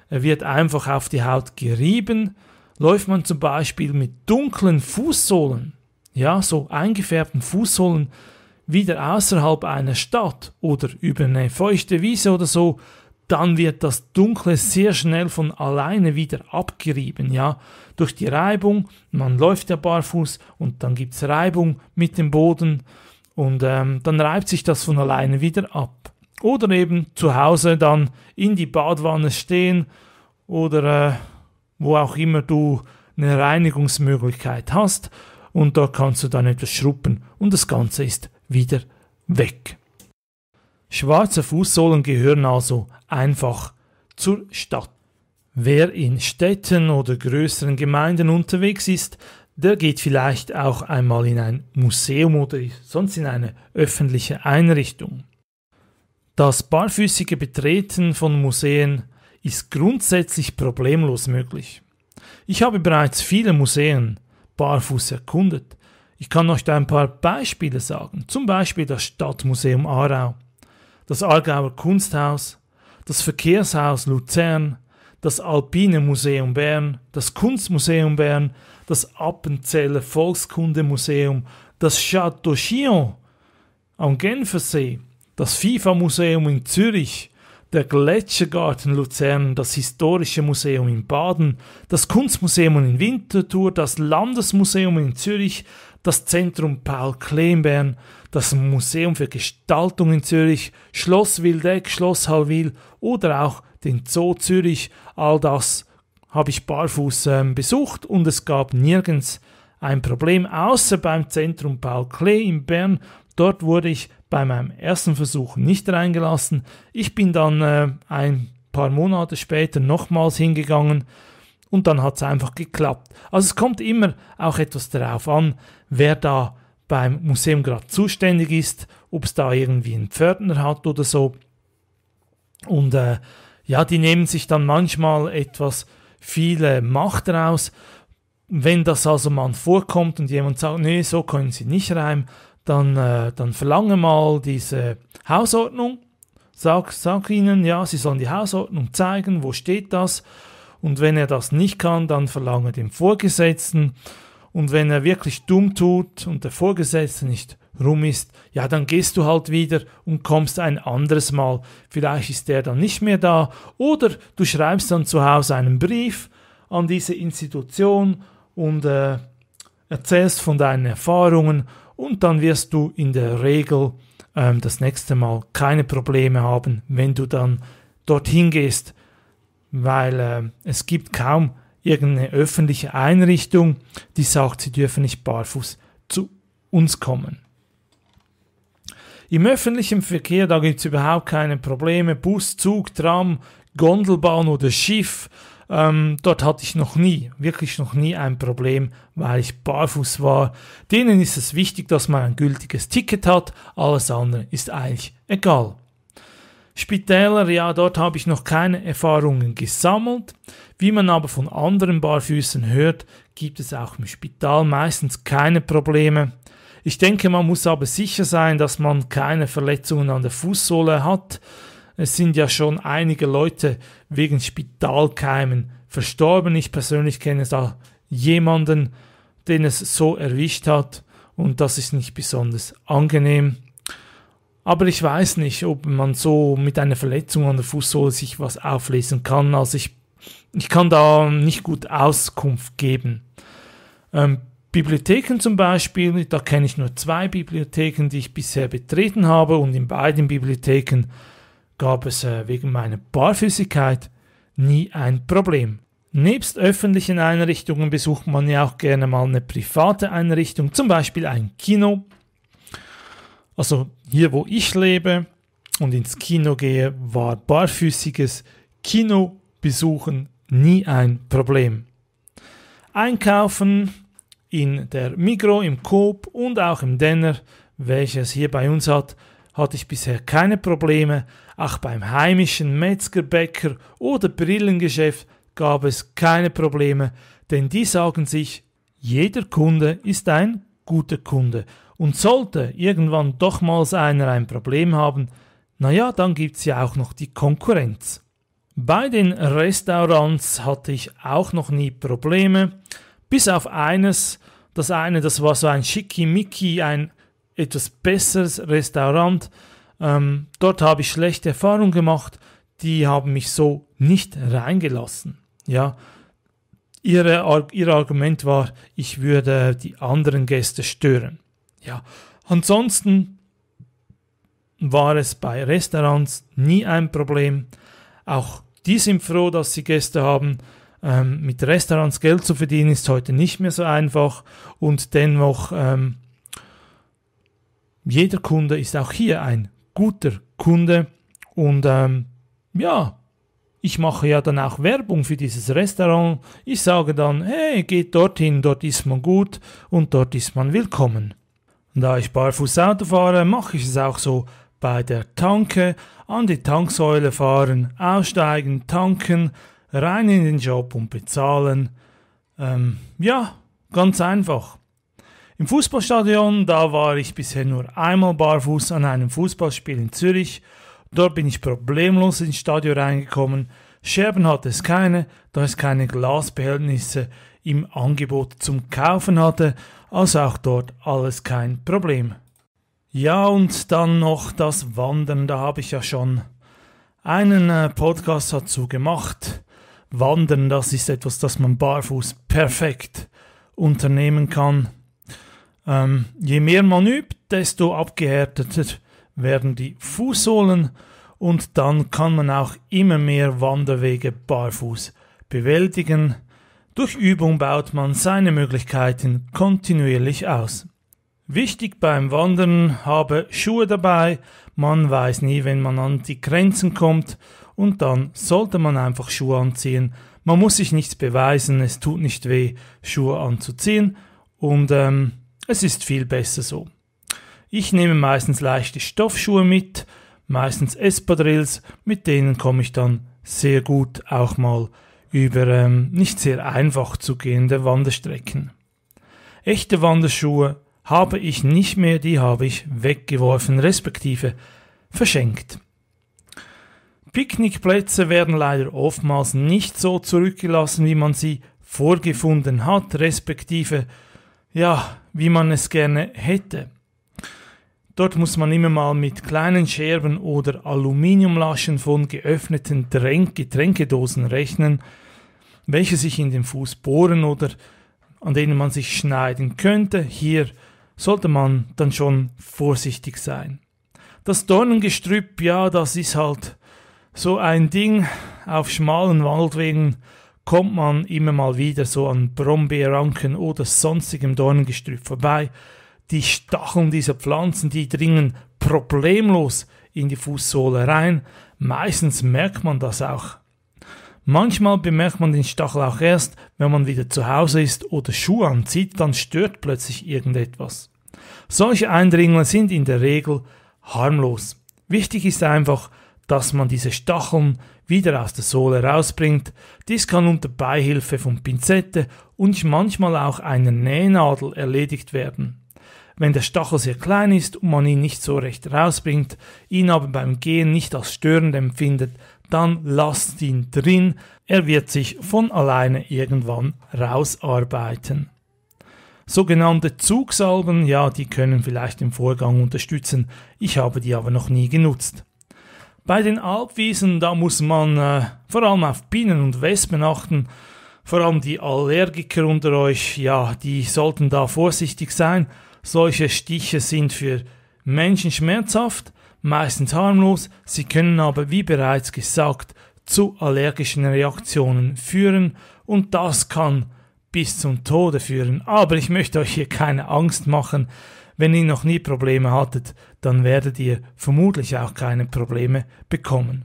[SPEAKER 1] Er wird einfach auf die Haut gerieben. Läuft man zum Beispiel mit dunklen Fußsohlen, ja, so eingefärbten Fußsohlen, wieder außerhalb einer Stadt oder über eine feuchte Wiese oder so, dann wird das Dunkle sehr schnell von alleine wieder abgerieben, ja. Durch die Reibung, man läuft ja barfuß und dann gibt's Reibung mit dem Boden und ähm, dann reibt sich das von alleine wieder ab. Oder eben zu Hause dann in die Badwanne stehen oder äh, wo auch immer du eine Reinigungsmöglichkeit hast und da kannst du dann etwas schruppen und das Ganze ist wieder weg. Schwarze Fußsohlen gehören also einfach zur Stadt. Wer in Städten oder größeren Gemeinden unterwegs ist, der geht vielleicht auch einmal in ein Museum oder sonst in eine öffentliche Einrichtung. Das barfüßige Betreten von Museen ist grundsätzlich problemlos möglich. Ich habe bereits viele Museen barfuß erkundet, ich kann euch da ein paar Beispiele sagen. Zum Beispiel das Stadtmuseum Aarau, das Aargauer Kunsthaus, das Verkehrshaus Luzern, das Alpine Museum Bern, das Kunstmuseum Bern, das Appenzeller Volkskundemuseum, das Château Chillon am Genfersee, das FIFA-Museum in Zürich, der Gletschergarten Luzern, das Historische Museum in Baden, das Kunstmuseum in Winterthur, das Landesmuseum in Zürich, das Zentrum Paul Kleinbern, das Museum für Gestaltung in Zürich, Schloss Wildeck, Schloss Halwil oder auch den Zoo Zürich. All das habe ich barfuß ähm, besucht und es gab nirgends ein Problem, außer beim Zentrum Paul Klee in Bern. Dort wurde ich bei meinem ersten Versuch nicht reingelassen. Ich bin dann äh, ein paar Monate später nochmals hingegangen und dann hat es einfach geklappt. Also es kommt immer auch etwas darauf an, wer da beim Museum gerade zuständig ist, ob es da irgendwie einen Pförtner hat oder so. Und äh, ja, die nehmen sich dann manchmal etwas viele Macht raus. Wenn das also mal vorkommt und jemand sagt, nee, so können Sie nicht rein, dann, äh, dann verlange mal diese Hausordnung. Sag, sag ihnen, ja, sie sollen die Hausordnung zeigen, wo steht das und wenn er das nicht kann, dann verlange dem Vorgesetzten. Und wenn er wirklich dumm tut und der Vorgesetzte nicht rum ist, ja, dann gehst du halt wieder und kommst ein anderes Mal. Vielleicht ist der dann nicht mehr da. Oder du schreibst dann zu Hause einen Brief an diese Institution und äh, erzählst von deinen Erfahrungen und dann wirst du in der Regel ähm, das nächste Mal keine Probleme haben, wenn du dann dorthin gehst weil äh, es gibt kaum irgendeine öffentliche Einrichtung, die sagt, sie dürfen nicht barfuß zu uns kommen. Im öffentlichen Verkehr, da gibt es überhaupt keine Probleme. Bus, Zug, Tram, Gondelbahn oder Schiff, ähm, dort hatte ich noch nie, wirklich noch nie ein Problem, weil ich barfuß war. Denen ist es wichtig, dass man ein gültiges Ticket hat, alles andere ist eigentlich egal. Spitäler, ja, dort habe ich noch keine Erfahrungen gesammelt. Wie man aber von anderen Barfüßen hört, gibt es auch im Spital meistens keine Probleme. Ich denke, man muss aber sicher sein, dass man keine Verletzungen an der Fußsohle hat. Es sind ja schon einige Leute wegen Spitalkeimen verstorben. Ich persönlich kenne da jemanden, den es so erwischt hat und das ist nicht besonders angenehm. Aber ich weiß nicht, ob man so mit einer Verletzung an der Fußsohle sich was auflesen kann. Also ich, ich kann da nicht gut Auskunft geben. Ähm, Bibliotheken zum Beispiel, da kenne ich nur zwei Bibliotheken, die ich bisher betreten habe und in beiden Bibliotheken gab es äh, wegen meiner Barfüßigkeit nie ein Problem. Nebst öffentlichen Einrichtungen besucht man ja auch gerne mal eine private Einrichtung, zum Beispiel ein Kino also hier, wo ich lebe und ins Kino gehe, war barfüßiges Kino besuchen nie ein Problem. Einkaufen in der Migro, im Coop und auch im Denner, welches hier bei uns hat, hatte ich bisher keine Probleme. Auch beim heimischen Metzgerbäcker oder Brillengeschäft gab es keine Probleme, denn die sagen sich, jeder Kunde ist ein guter Kunde. Und sollte irgendwann doch mal einer ein Problem haben, naja, dann gibt's ja auch noch die Konkurrenz. Bei den Restaurants hatte ich auch noch nie Probleme, bis auf eines, das eine, das war so ein Schickimicki, ein etwas besseres Restaurant. Ähm, dort habe ich schlechte Erfahrungen gemacht, die haben mich so nicht reingelassen. Ja, ihre, ihr Argument war, ich würde die anderen Gäste stören. Ja, ansonsten war es bei Restaurants nie ein Problem. Auch die sind froh, dass sie Gäste haben. Ähm, mit Restaurants Geld zu verdienen ist heute nicht mehr so einfach und dennoch ähm, jeder Kunde ist auch hier ein guter Kunde und ähm, ja, ich mache ja dann auch Werbung für dieses Restaurant. Ich sage dann, hey, geht dorthin, dort ist man gut und dort ist man willkommen. Da ich barfuß Auto fahre, mache ich es auch so. Bei der Tanke an die Tanksäule fahren, aussteigen, tanken, rein in den Job und bezahlen. Ähm, ja, ganz einfach. Im Fußballstadion, da war ich bisher nur einmal barfuß an einem Fußballspiel in Zürich. Dort bin ich problemlos ins Stadion reingekommen. Scherben hatte es keine, da es keine Glasbehältnisse im Angebot zum Kaufen hatte also auch dort alles kein Problem. Ja, und dann noch das Wandern, da habe ich ja schon einen äh, Podcast dazu gemacht. Wandern, das ist etwas, das man barfuß perfekt unternehmen kann. Ähm, je mehr man übt, desto abgehärteter werden die Fußsohlen und dann kann man auch immer mehr Wanderwege barfuß bewältigen. Durch Übung baut man seine Möglichkeiten kontinuierlich aus. Wichtig beim Wandern, habe Schuhe dabei, man weiß nie, wenn man an die Grenzen kommt und dann sollte man einfach Schuhe anziehen. Man muss sich nichts beweisen, es tut nicht weh, Schuhe anzuziehen und ähm, es ist viel besser so. Ich nehme meistens leichte Stoffschuhe mit, meistens Espadrilles, mit denen komme ich dann sehr gut auch mal über ähm, nicht sehr einfach zu gehende Wanderstrecken. Echte Wanderschuhe habe ich nicht mehr, die habe ich weggeworfen, respektive verschenkt. Picknickplätze werden leider oftmals nicht so zurückgelassen, wie man sie vorgefunden hat, respektive ja, wie man es gerne hätte. Dort muss man immer mal mit kleinen Scherben oder Aluminiumlaschen von geöffneten Getränkedosen rechnen, welche sich in den Fuß bohren oder an denen man sich schneiden könnte, hier sollte man dann schon vorsichtig sein. Das Dornengestrüpp, ja, das ist halt so ein Ding. Auf schmalen Waldwegen kommt man immer mal wieder so an Brombeerranken oder sonstigem Dornengestrüpp vorbei. Die Stacheln dieser Pflanzen, die dringen problemlos in die Fußsohle rein. Meistens merkt man das auch Manchmal bemerkt man den Stachel auch erst, wenn man wieder zu Hause ist oder Schuhe anzieht, dann stört plötzlich irgendetwas. Solche Eindringlinge sind in der Regel harmlos. Wichtig ist einfach, dass man diese Stacheln wieder aus der Sohle rausbringt. Dies kann unter Beihilfe von Pinzette und manchmal auch einer Nähnadel erledigt werden. Wenn der Stachel sehr klein ist und man ihn nicht so recht rausbringt, ihn aber beim Gehen nicht als störend empfindet, dann lasst ihn drin, er wird sich von alleine irgendwann rausarbeiten. Sogenannte Zugsalben, ja, die können vielleicht den Vorgang unterstützen, ich habe die aber noch nie genutzt. Bei den Alpwiesen, da muss man äh, vor allem auf Bienen und Wespen achten, vor allem die Allergiker unter euch, ja, die sollten da vorsichtig sein, solche Stiche sind für Menschen schmerzhaft, meistens harmlos, sie können aber, wie bereits gesagt, zu allergischen Reaktionen führen und das kann bis zum Tode führen. Aber ich möchte euch hier keine Angst machen. Wenn ihr noch nie Probleme hattet, dann werdet ihr vermutlich auch keine Probleme bekommen.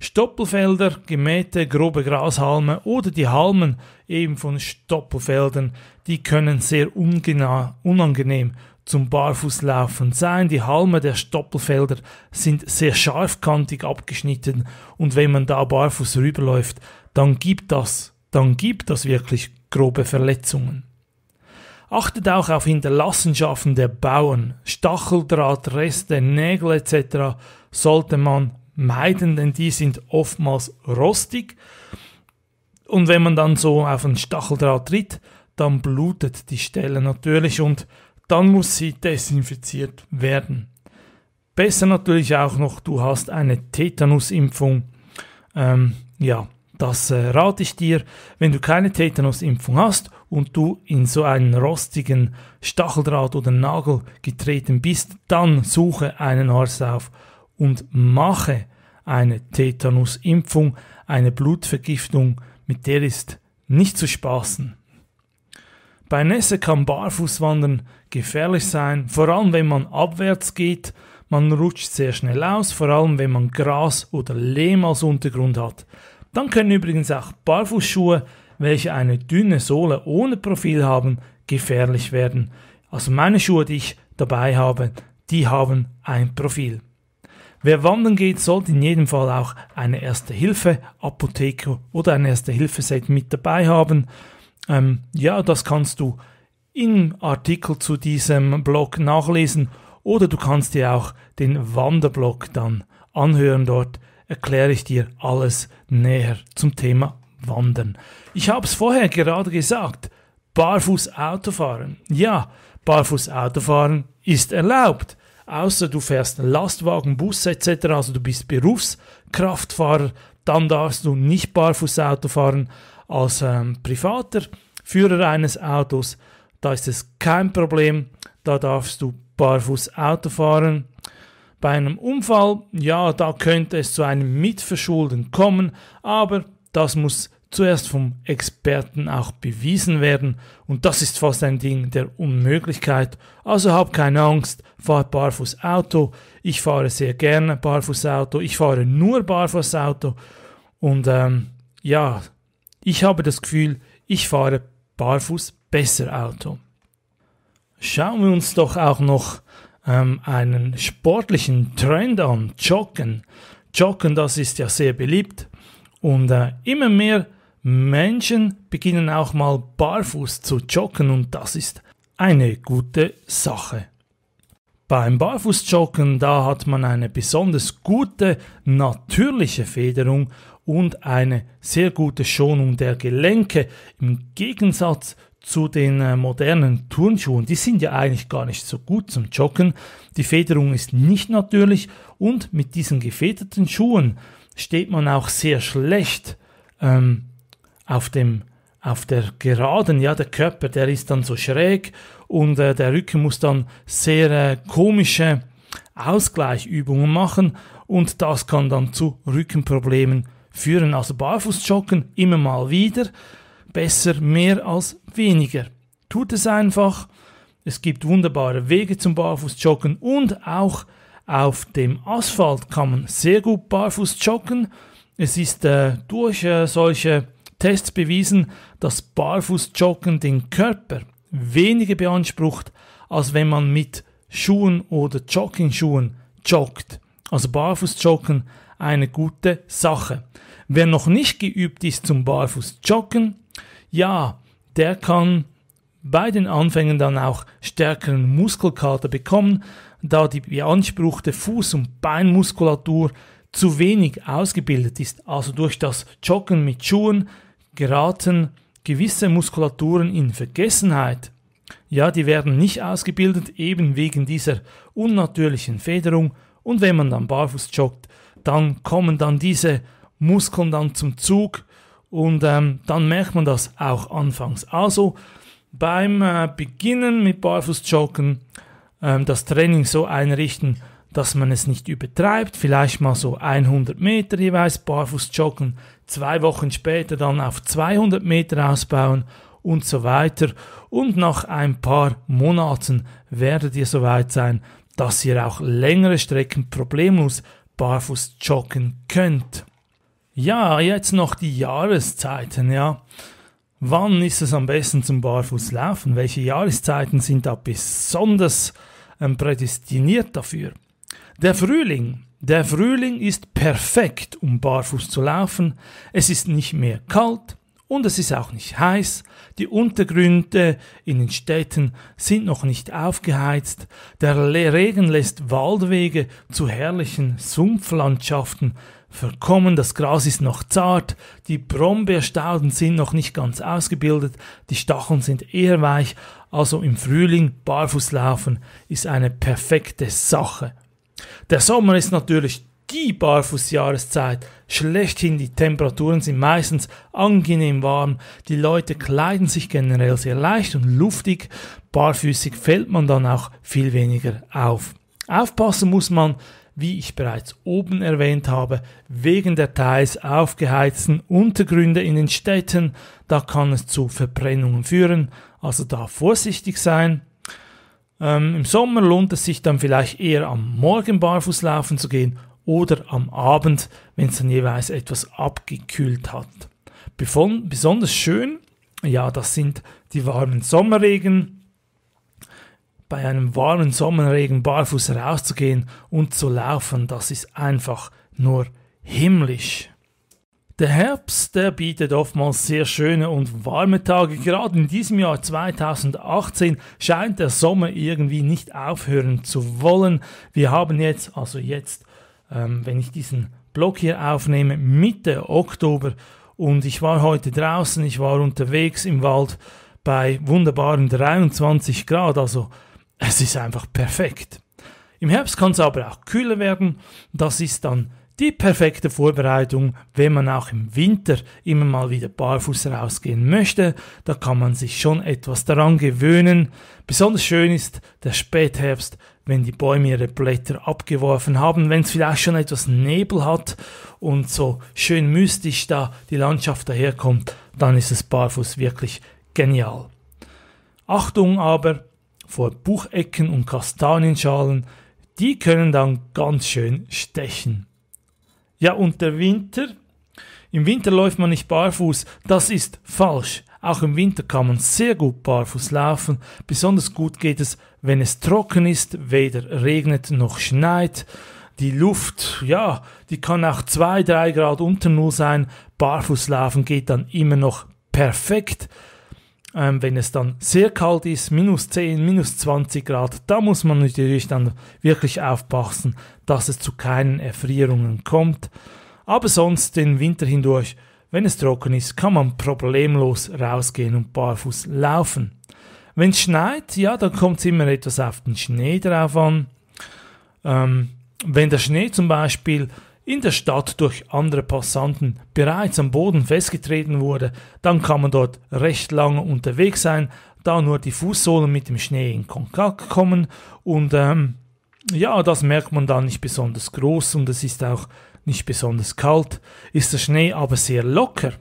[SPEAKER 1] Stoppelfelder, gemähte grobe Grashalme oder die Halmen eben von Stoppelfeldern, die können sehr unangenehm zum Barfußlaufen sein. Die Halme der Stoppelfelder sind sehr scharfkantig abgeschnitten und wenn man da barfuß rüberläuft, dann gibt das, dann gibt das wirklich grobe Verletzungen. Achtet auch auf Hinterlassenschaften der Bauern. Stacheldraht, Reste, Nägel etc. sollte man meiden, denn die sind oftmals rostig. Und wenn man dann so auf einen Stacheldraht tritt, dann blutet die Stelle natürlich und dann muss sie desinfiziert werden. Besser natürlich auch noch, du hast eine Tetanusimpfung. Ähm, ja, das äh, rate ich dir, wenn du keine Tetanusimpfung hast und du in so einen rostigen Stacheldraht oder Nagel getreten bist, dann suche einen Arzt auf und mache eine Tetanusimpfung, eine Blutvergiftung, mit der ist nicht zu spaßen. Bei Nässe kann Barfußwandern gefährlich sein, vor allem wenn man abwärts geht. Man rutscht sehr schnell aus, vor allem wenn man Gras oder Lehm als Untergrund hat. Dann können übrigens auch Barfußschuhe, welche eine dünne Sohle ohne Profil haben, gefährlich werden. Also meine Schuhe, die ich dabei habe, die haben ein Profil. Wer wandern geht, sollte in jedem Fall auch eine Erste-Hilfe-Apotheke oder ein Erste-Hilfe-Set mit dabei haben ähm, ja, das kannst du im Artikel zu diesem Blog nachlesen oder du kannst dir auch den Wanderblog dann anhören. Dort erkläre ich dir alles näher zum Thema Wandern. Ich habe es vorher gerade gesagt, barfuß Autofahren. Ja, barfuß Autofahren ist erlaubt, außer du fährst Lastwagen, Bus etc., also du bist Berufskraftfahrer, dann darfst du nicht barfuß Auto fahren als ähm, privater Führer eines Autos, da ist es kein Problem, da darfst du barfuß Auto fahren. Bei einem Unfall, ja, da könnte es zu einem Mitverschulden kommen, aber das muss zuerst vom Experten auch bewiesen werden und das ist fast ein Ding der Unmöglichkeit. Also hab keine Angst, fahr barfuß Auto. Ich fahre sehr gerne barfuß Auto. Ich fahre nur barfuß Auto und ähm, ja, ich habe das Gefühl, ich fahre barfuß besser Auto. Schauen wir uns doch auch noch ähm, einen sportlichen Trend an, Joggen. Joggen, das ist ja sehr beliebt und äh, immer mehr Menschen beginnen auch mal barfuß zu joggen und das ist eine gute Sache. Beim Barfußjoggen, da hat man eine besonders gute natürliche Federung und eine sehr gute Schonung der Gelenke im Gegensatz zu den äh, modernen Turnschuhen. Die sind ja eigentlich gar nicht so gut zum Joggen. Die Federung ist nicht natürlich und mit diesen gefederten Schuhen steht man auch sehr schlecht ähm, auf dem auf der geraden, ja, der Körper, der ist dann so schräg und äh, der Rücken muss dann sehr äh, komische Ausgleichübungen machen und das kann dann zu Rückenproblemen führen. Also Barfußjoggen immer mal wieder. Besser mehr als weniger. Tut es einfach. Es gibt wunderbare Wege zum Barfußjoggen und auch auf dem Asphalt kann man sehr gut barfuß Es ist äh, durch äh, solche Tests bewiesen, dass Barfußjoggen den Körper weniger beansprucht, als wenn man mit Schuhen oder Joggingschuhen joggt. Also Barfußjoggen eine gute Sache. Wer noch nicht geübt ist zum Barfußjoggen, ja, der kann bei den Anfängen dann auch stärkeren Muskelkater bekommen, da die beanspruchte Fuß- und Beinmuskulatur zu wenig ausgebildet ist. Also durch das Joggen mit Schuhen geraten gewisse Muskulaturen in Vergessenheit. Ja, die werden nicht ausgebildet, eben wegen dieser unnatürlichen Federung. Und wenn man dann barfuß joggt, dann kommen dann diese Muskeln dann zum Zug und ähm, dann merkt man das auch anfangs. Also beim äh, Beginnen mit Barfußjoggen ähm, das Training so einrichten, dass man es nicht übertreibt, vielleicht mal so 100 Meter jeweils Barfußjoggen, zwei Wochen später dann auf 200 Meter ausbauen und so weiter. Und nach ein paar Monaten werdet ihr soweit sein, dass ihr auch längere Strecken problemlos barfuß joggen könnt. Ja, jetzt noch die Jahreszeiten, ja. Wann ist es am besten zum Barfußlaufen? Welche Jahreszeiten sind da besonders ähm, prädestiniert dafür? Der Frühling. Der Frühling ist perfekt, um barfuß zu laufen. Es ist nicht mehr kalt, und es ist auch nicht heiß, die Untergründe in den Städten sind noch nicht aufgeheizt, der Regen lässt Waldwege zu herrlichen Sumpflandschaften verkommen, das Gras ist noch zart, die Brombeerstauden sind noch nicht ganz ausgebildet, die Stacheln sind eher weich, also im Frühling barfuß laufen ist eine perfekte Sache. Der Sommer ist natürlich die Barfußjahreszeit. Schlechthin, die Temperaturen sind meistens angenehm warm. Die Leute kleiden sich generell sehr leicht und luftig. Barfüßig fällt man dann auch viel weniger auf. Aufpassen muss man, wie ich bereits oben erwähnt habe, wegen der teils aufgeheizten Untergründe in den Städten. Da kann es zu Verbrennungen führen. Also da vorsichtig sein. Ähm, Im Sommer lohnt es sich dann vielleicht eher am Morgen barfuß laufen zu gehen oder am Abend, wenn es dann jeweils etwas abgekühlt hat. Besonders schön, ja, das sind die warmen Sommerregen. Bei einem warmen Sommerregen barfuß rauszugehen und zu laufen, das ist einfach nur himmlisch. Der Herbst, der bietet oftmals sehr schöne und warme Tage. Gerade in diesem Jahr 2018 scheint der Sommer irgendwie nicht aufhören zu wollen. Wir haben jetzt, also jetzt ähm, wenn ich diesen Blog hier aufnehme, Mitte Oktober. Und ich war heute draußen, ich war unterwegs im Wald bei wunderbaren 23 Grad. Also es ist einfach perfekt. Im Herbst kann es aber auch kühler werden. Das ist dann die perfekte Vorbereitung, wenn man auch im Winter immer mal wieder barfuß rausgehen möchte. Da kann man sich schon etwas daran gewöhnen. Besonders schön ist der Spätherbst, wenn die Bäume ihre Blätter abgeworfen haben, wenn es vielleicht schon etwas Nebel hat und so schön mystisch da die Landschaft daherkommt, dann ist es barfuß wirklich genial. Achtung aber vor Buchecken und Kastanienschalen, die können dann ganz schön stechen. Ja, und der Winter? Im Winter läuft man nicht barfuß, das ist falsch. Auch im Winter kann man sehr gut barfuß laufen. Besonders gut geht es, wenn es trocken ist, weder regnet noch schneit. Die Luft, ja, die kann auch zwei, drei Grad unter Null sein. Barfuß laufen geht dann immer noch perfekt. Ähm, wenn es dann sehr kalt ist, minus 10, minus 20 Grad, da muss man natürlich dann wirklich aufpassen, dass es zu keinen Erfrierungen kommt. Aber sonst den Winter hindurch wenn es trocken ist, kann man problemlos rausgehen und barfuß laufen. Wenn es schneit, ja, dann kommt es immer etwas auf den Schnee drauf an. Ähm, wenn der Schnee zum Beispiel in der Stadt durch andere Passanten bereits am Boden festgetreten wurde, dann kann man dort recht lange unterwegs sein, da nur die Fußsohlen mit dem Schnee in Kontakt kommen und ähm, ja, das merkt man dann nicht besonders groß und es ist auch nicht besonders kalt, ist der Schnee aber sehr locker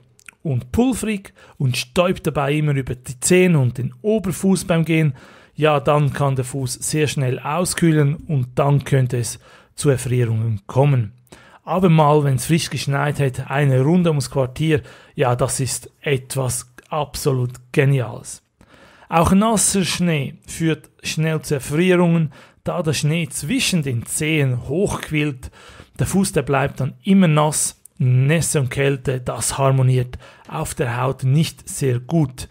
[SPEAKER 1] und pulverig und stäubt dabei immer über die Zehen und den Oberfuß beim Gehen, ja, dann kann der Fuß sehr schnell auskühlen und dann könnte es zu Erfrierungen kommen. Aber mal, wenn es frisch geschneit hätte, eine Runde ums Quartier, ja, das ist etwas absolut Geniales. Auch nasser Schnee führt schnell zu Erfrierungen, da der Schnee zwischen den Zehen hochquillt der Fuß, der bleibt dann immer nass. Nässe und Kälte, das harmoniert auf der Haut nicht sehr gut.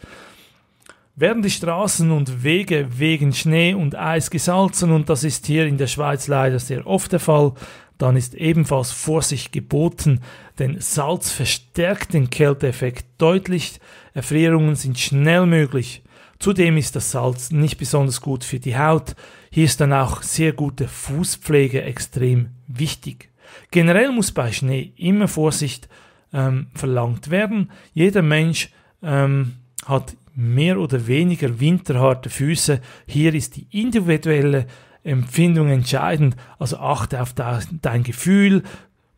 [SPEAKER 1] Werden die Straßen und Wege wegen Schnee und Eis gesalzen, und das ist hier in der Schweiz leider sehr oft der Fall, dann ist ebenfalls Vorsicht geboten, denn Salz verstärkt den Kälteeffekt deutlich, Erfrierungen sind schnell möglich. Zudem ist das Salz nicht besonders gut für die Haut, hier ist dann auch sehr gute Fußpflege extrem wichtig. Generell muss bei Schnee immer Vorsicht ähm, verlangt werden. Jeder Mensch ähm, hat mehr oder weniger winterharte Füße. Hier ist die individuelle Empfindung entscheidend. Also achte auf dein Gefühl.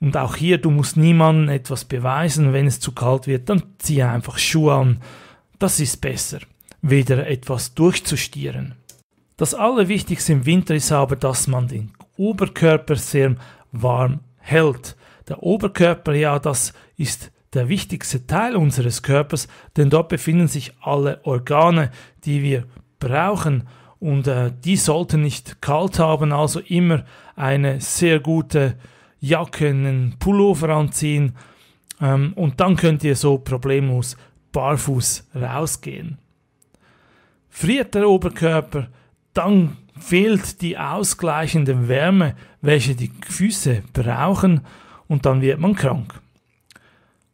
[SPEAKER 1] Und auch hier, du musst niemandem etwas beweisen. Wenn es zu kalt wird, dann ziehe einfach Schuhe an. Das ist besser, weder etwas durchzustieren. Das Allerwichtigste im Winter ist aber, dass man den Oberkörper sehr warm hält. Der Oberkörper, ja, das ist der wichtigste Teil unseres Körpers, denn dort befinden sich alle Organe, die wir brauchen und äh, die sollten nicht kalt haben, also immer eine sehr gute Jacke, einen Pullover anziehen ähm, und dann könnt ihr so problemlos barfuß rausgehen. Friert der Oberkörper, dann fehlt die ausgleichende Wärme, welche die Füße brauchen, und dann wird man krank.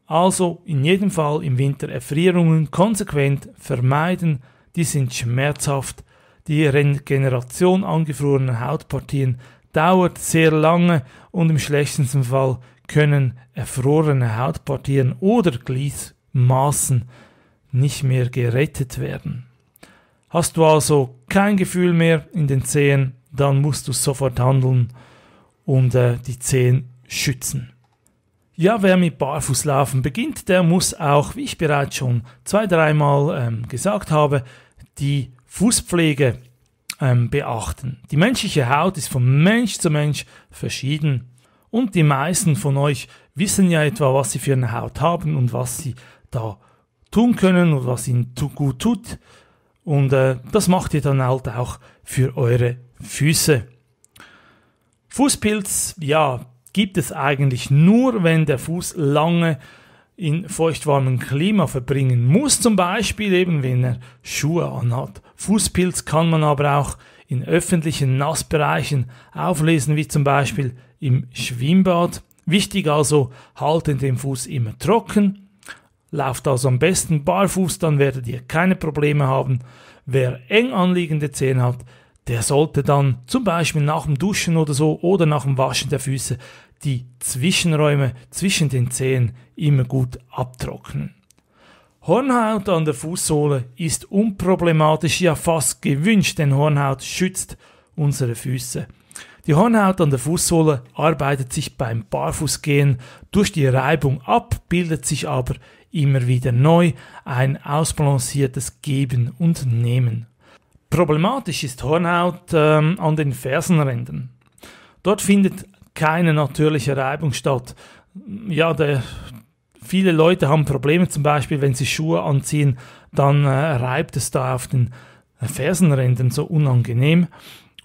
[SPEAKER 1] Also in jedem Fall im Winter Erfrierungen konsequent vermeiden, die sind schmerzhaft. Die Regeneration angefrorener Hautpartien dauert sehr lange und im schlechtesten Fall können erfrorene Hautpartien oder Gliedmaßen nicht mehr gerettet werden. Hast du also kein Gefühl mehr in den Zehen, dann musst du sofort handeln und äh, die Zehen schützen. Ja, wer mit Barfußlaufen beginnt, der muss auch, wie ich bereits schon zwei, dreimal ähm, gesagt habe, die Fußpflege ähm, beachten. Die menschliche Haut ist von Mensch zu Mensch verschieden. Und die meisten von euch wissen ja etwa, was sie für eine Haut haben und was sie da tun können und was ihnen gut tut. Und äh, das macht ihr dann halt auch für eure Füße. Fußpilz, ja, gibt es eigentlich nur, wenn der Fuß lange in feuchtwarmem Klima verbringen muss, zum Beispiel eben, wenn er Schuhe anhat. Fußpilz kann man aber auch in öffentlichen Nassbereichen auflesen, wie zum Beispiel im Schwimmbad. Wichtig also, halten den Fuß immer trocken Lauft also am besten barfuß, dann werdet ihr keine Probleme haben. Wer eng anliegende Zehen hat, der sollte dann zum Beispiel nach dem Duschen oder so oder nach dem Waschen der Füße die Zwischenräume zwischen den Zehen immer gut abtrocknen. Hornhaut an der Fußsohle ist unproblematisch, ja fast gewünscht, denn Hornhaut schützt unsere Füße. Die Hornhaut an der Fußsohle arbeitet sich beim Barfußgehen durch die Reibung ab, bildet sich aber immer wieder neu, ein ausbalanciertes Geben und Nehmen. Problematisch ist Hornhaut ähm, an den Fersenrändern. Dort findet keine natürliche Reibung statt. Ja, der, viele Leute haben Probleme, zum Beispiel, wenn sie Schuhe anziehen, dann äh, reibt es da auf den Fersenrändern so unangenehm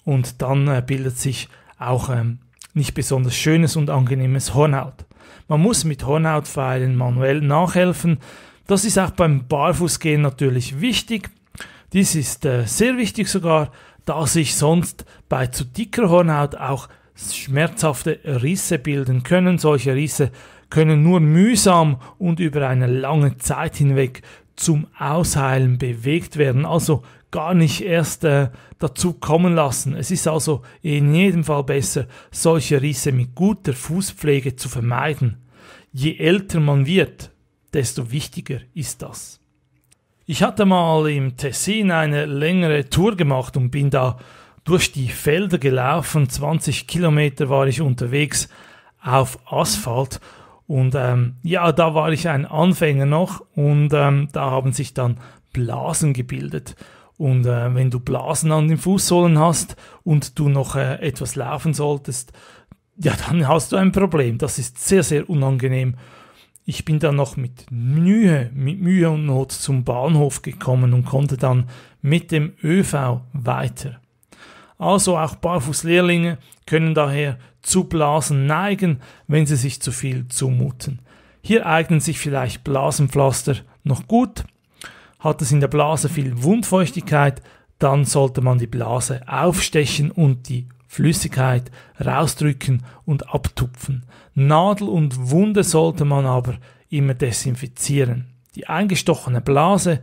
[SPEAKER 1] und dann äh, bildet sich auch ähm, nicht besonders schönes und angenehmes Hornhaut. Man muss mit Hornhautpfeilen manuell nachhelfen. Das ist auch beim Barfußgehen natürlich wichtig. Dies ist äh, sehr wichtig sogar, da sich sonst bei zu dicker Hornhaut auch schmerzhafte Risse bilden können. Solche Risse können nur mühsam und über eine lange Zeit hinweg zum Ausheilen bewegt werden, also gar nicht erst äh, dazu kommen lassen. Es ist also in jedem Fall besser, solche Risse mit guter Fußpflege zu vermeiden je älter man wird, desto wichtiger ist das. Ich hatte mal im Tessin eine längere Tour gemacht und bin da durch die Felder gelaufen. 20 Kilometer war ich unterwegs auf Asphalt. Und ähm, ja, da war ich ein Anfänger noch und ähm, da haben sich dann Blasen gebildet. Und äh, wenn du Blasen an den Fußsohlen hast und du noch äh, etwas laufen solltest, ja, dann hast du ein Problem. Das ist sehr, sehr unangenehm. Ich bin dann noch mit Mühe, mit Mühe und Not zum Bahnhof gekommen und konnte dann mit dem ÖV weiter. Also auch Barfußlehrlinge können daher zu Blasen neigen, wenn sie sich zu viel zumuten. Hier eignen sich vielleicht Blasenpflaster noch gut. Hat es in der Blase viel Wundfeuchtigkeit, dann sollte man die Blase aufstechen und die Flüssigkeit rausdrücken und abtupfen. Nadel und Wunde sollte man aber immer desinfizieren. Die eingestochene Blase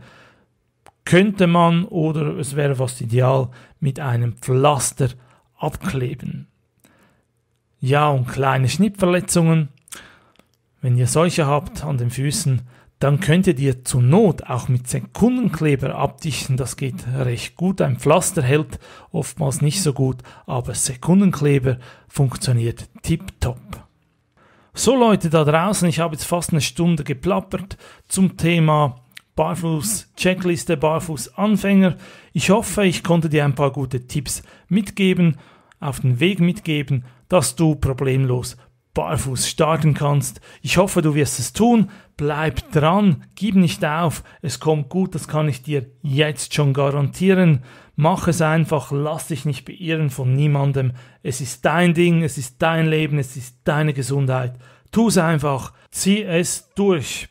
[SPEAKER 1] könnte man oder es wäre fast ideal mit einem Pflaster abkleben. Ja, und kleine Schnittverletzungen, wenn ihr solche habt an den Füßen, dann könntet ihr zur Not auch mit Sekundenkleber abdichten. Das geht recht gut. Ein Pflaster hält oftmals nicht so gut, aber Sekundenkleber funktioniert tiptop. So Leute da draußen, ich habe jetzt fast eine Stunde geplappert zum Thema Barfuß-Checkliste, Barfuß-Anfänger. Ich hoffe, ich konnte dir ein paar gute Tipps mitgeben, auf den Weg mitgeben, dass du problemlos barfuß starten kannst. Ich hoffe, du wirst es tun. Bleib dran, gib nicht auf. Es kommt gut, das kann ich dir jetzt schon garantieren. Mach es einfach, lass dich nicht beirren von niemandem. Es ist dein Ding, es ist dein Leben, es ist deine Gesundheit. Tu es einfach, zieh es durch.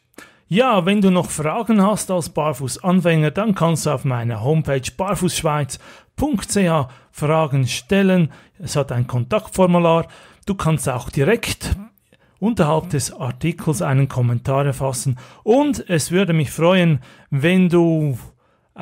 [SPEAKER 1] Ja, wenn du noch Fragen hast als Barfußanfänger, dann kannst du auf meiner Homepage barfußschweiz.ch Fragen stellen. Es hat ein Kontaktformular. Du kannst auch direkt unterhalb des Artikels einen Kommentar erfassen und es würde mich freuen, wenn du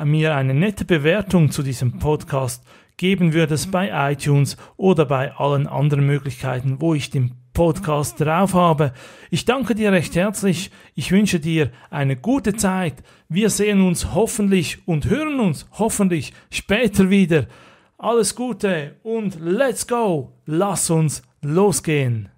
[SPEAKER 1] mir eine nette Bewertung zu diesem Podcast geben würdest bei iTunes oder bei allen anderen Möglichkeiten, wo ich den Podcast drauf habe. Ich danke dir recht herzlich. Ich wünsche dir eine gute Zeit. Wir sehen uns hoffentlich und hören uns hoffentlich später wieder. Alles Gute und let's go! Lass uns losgehen!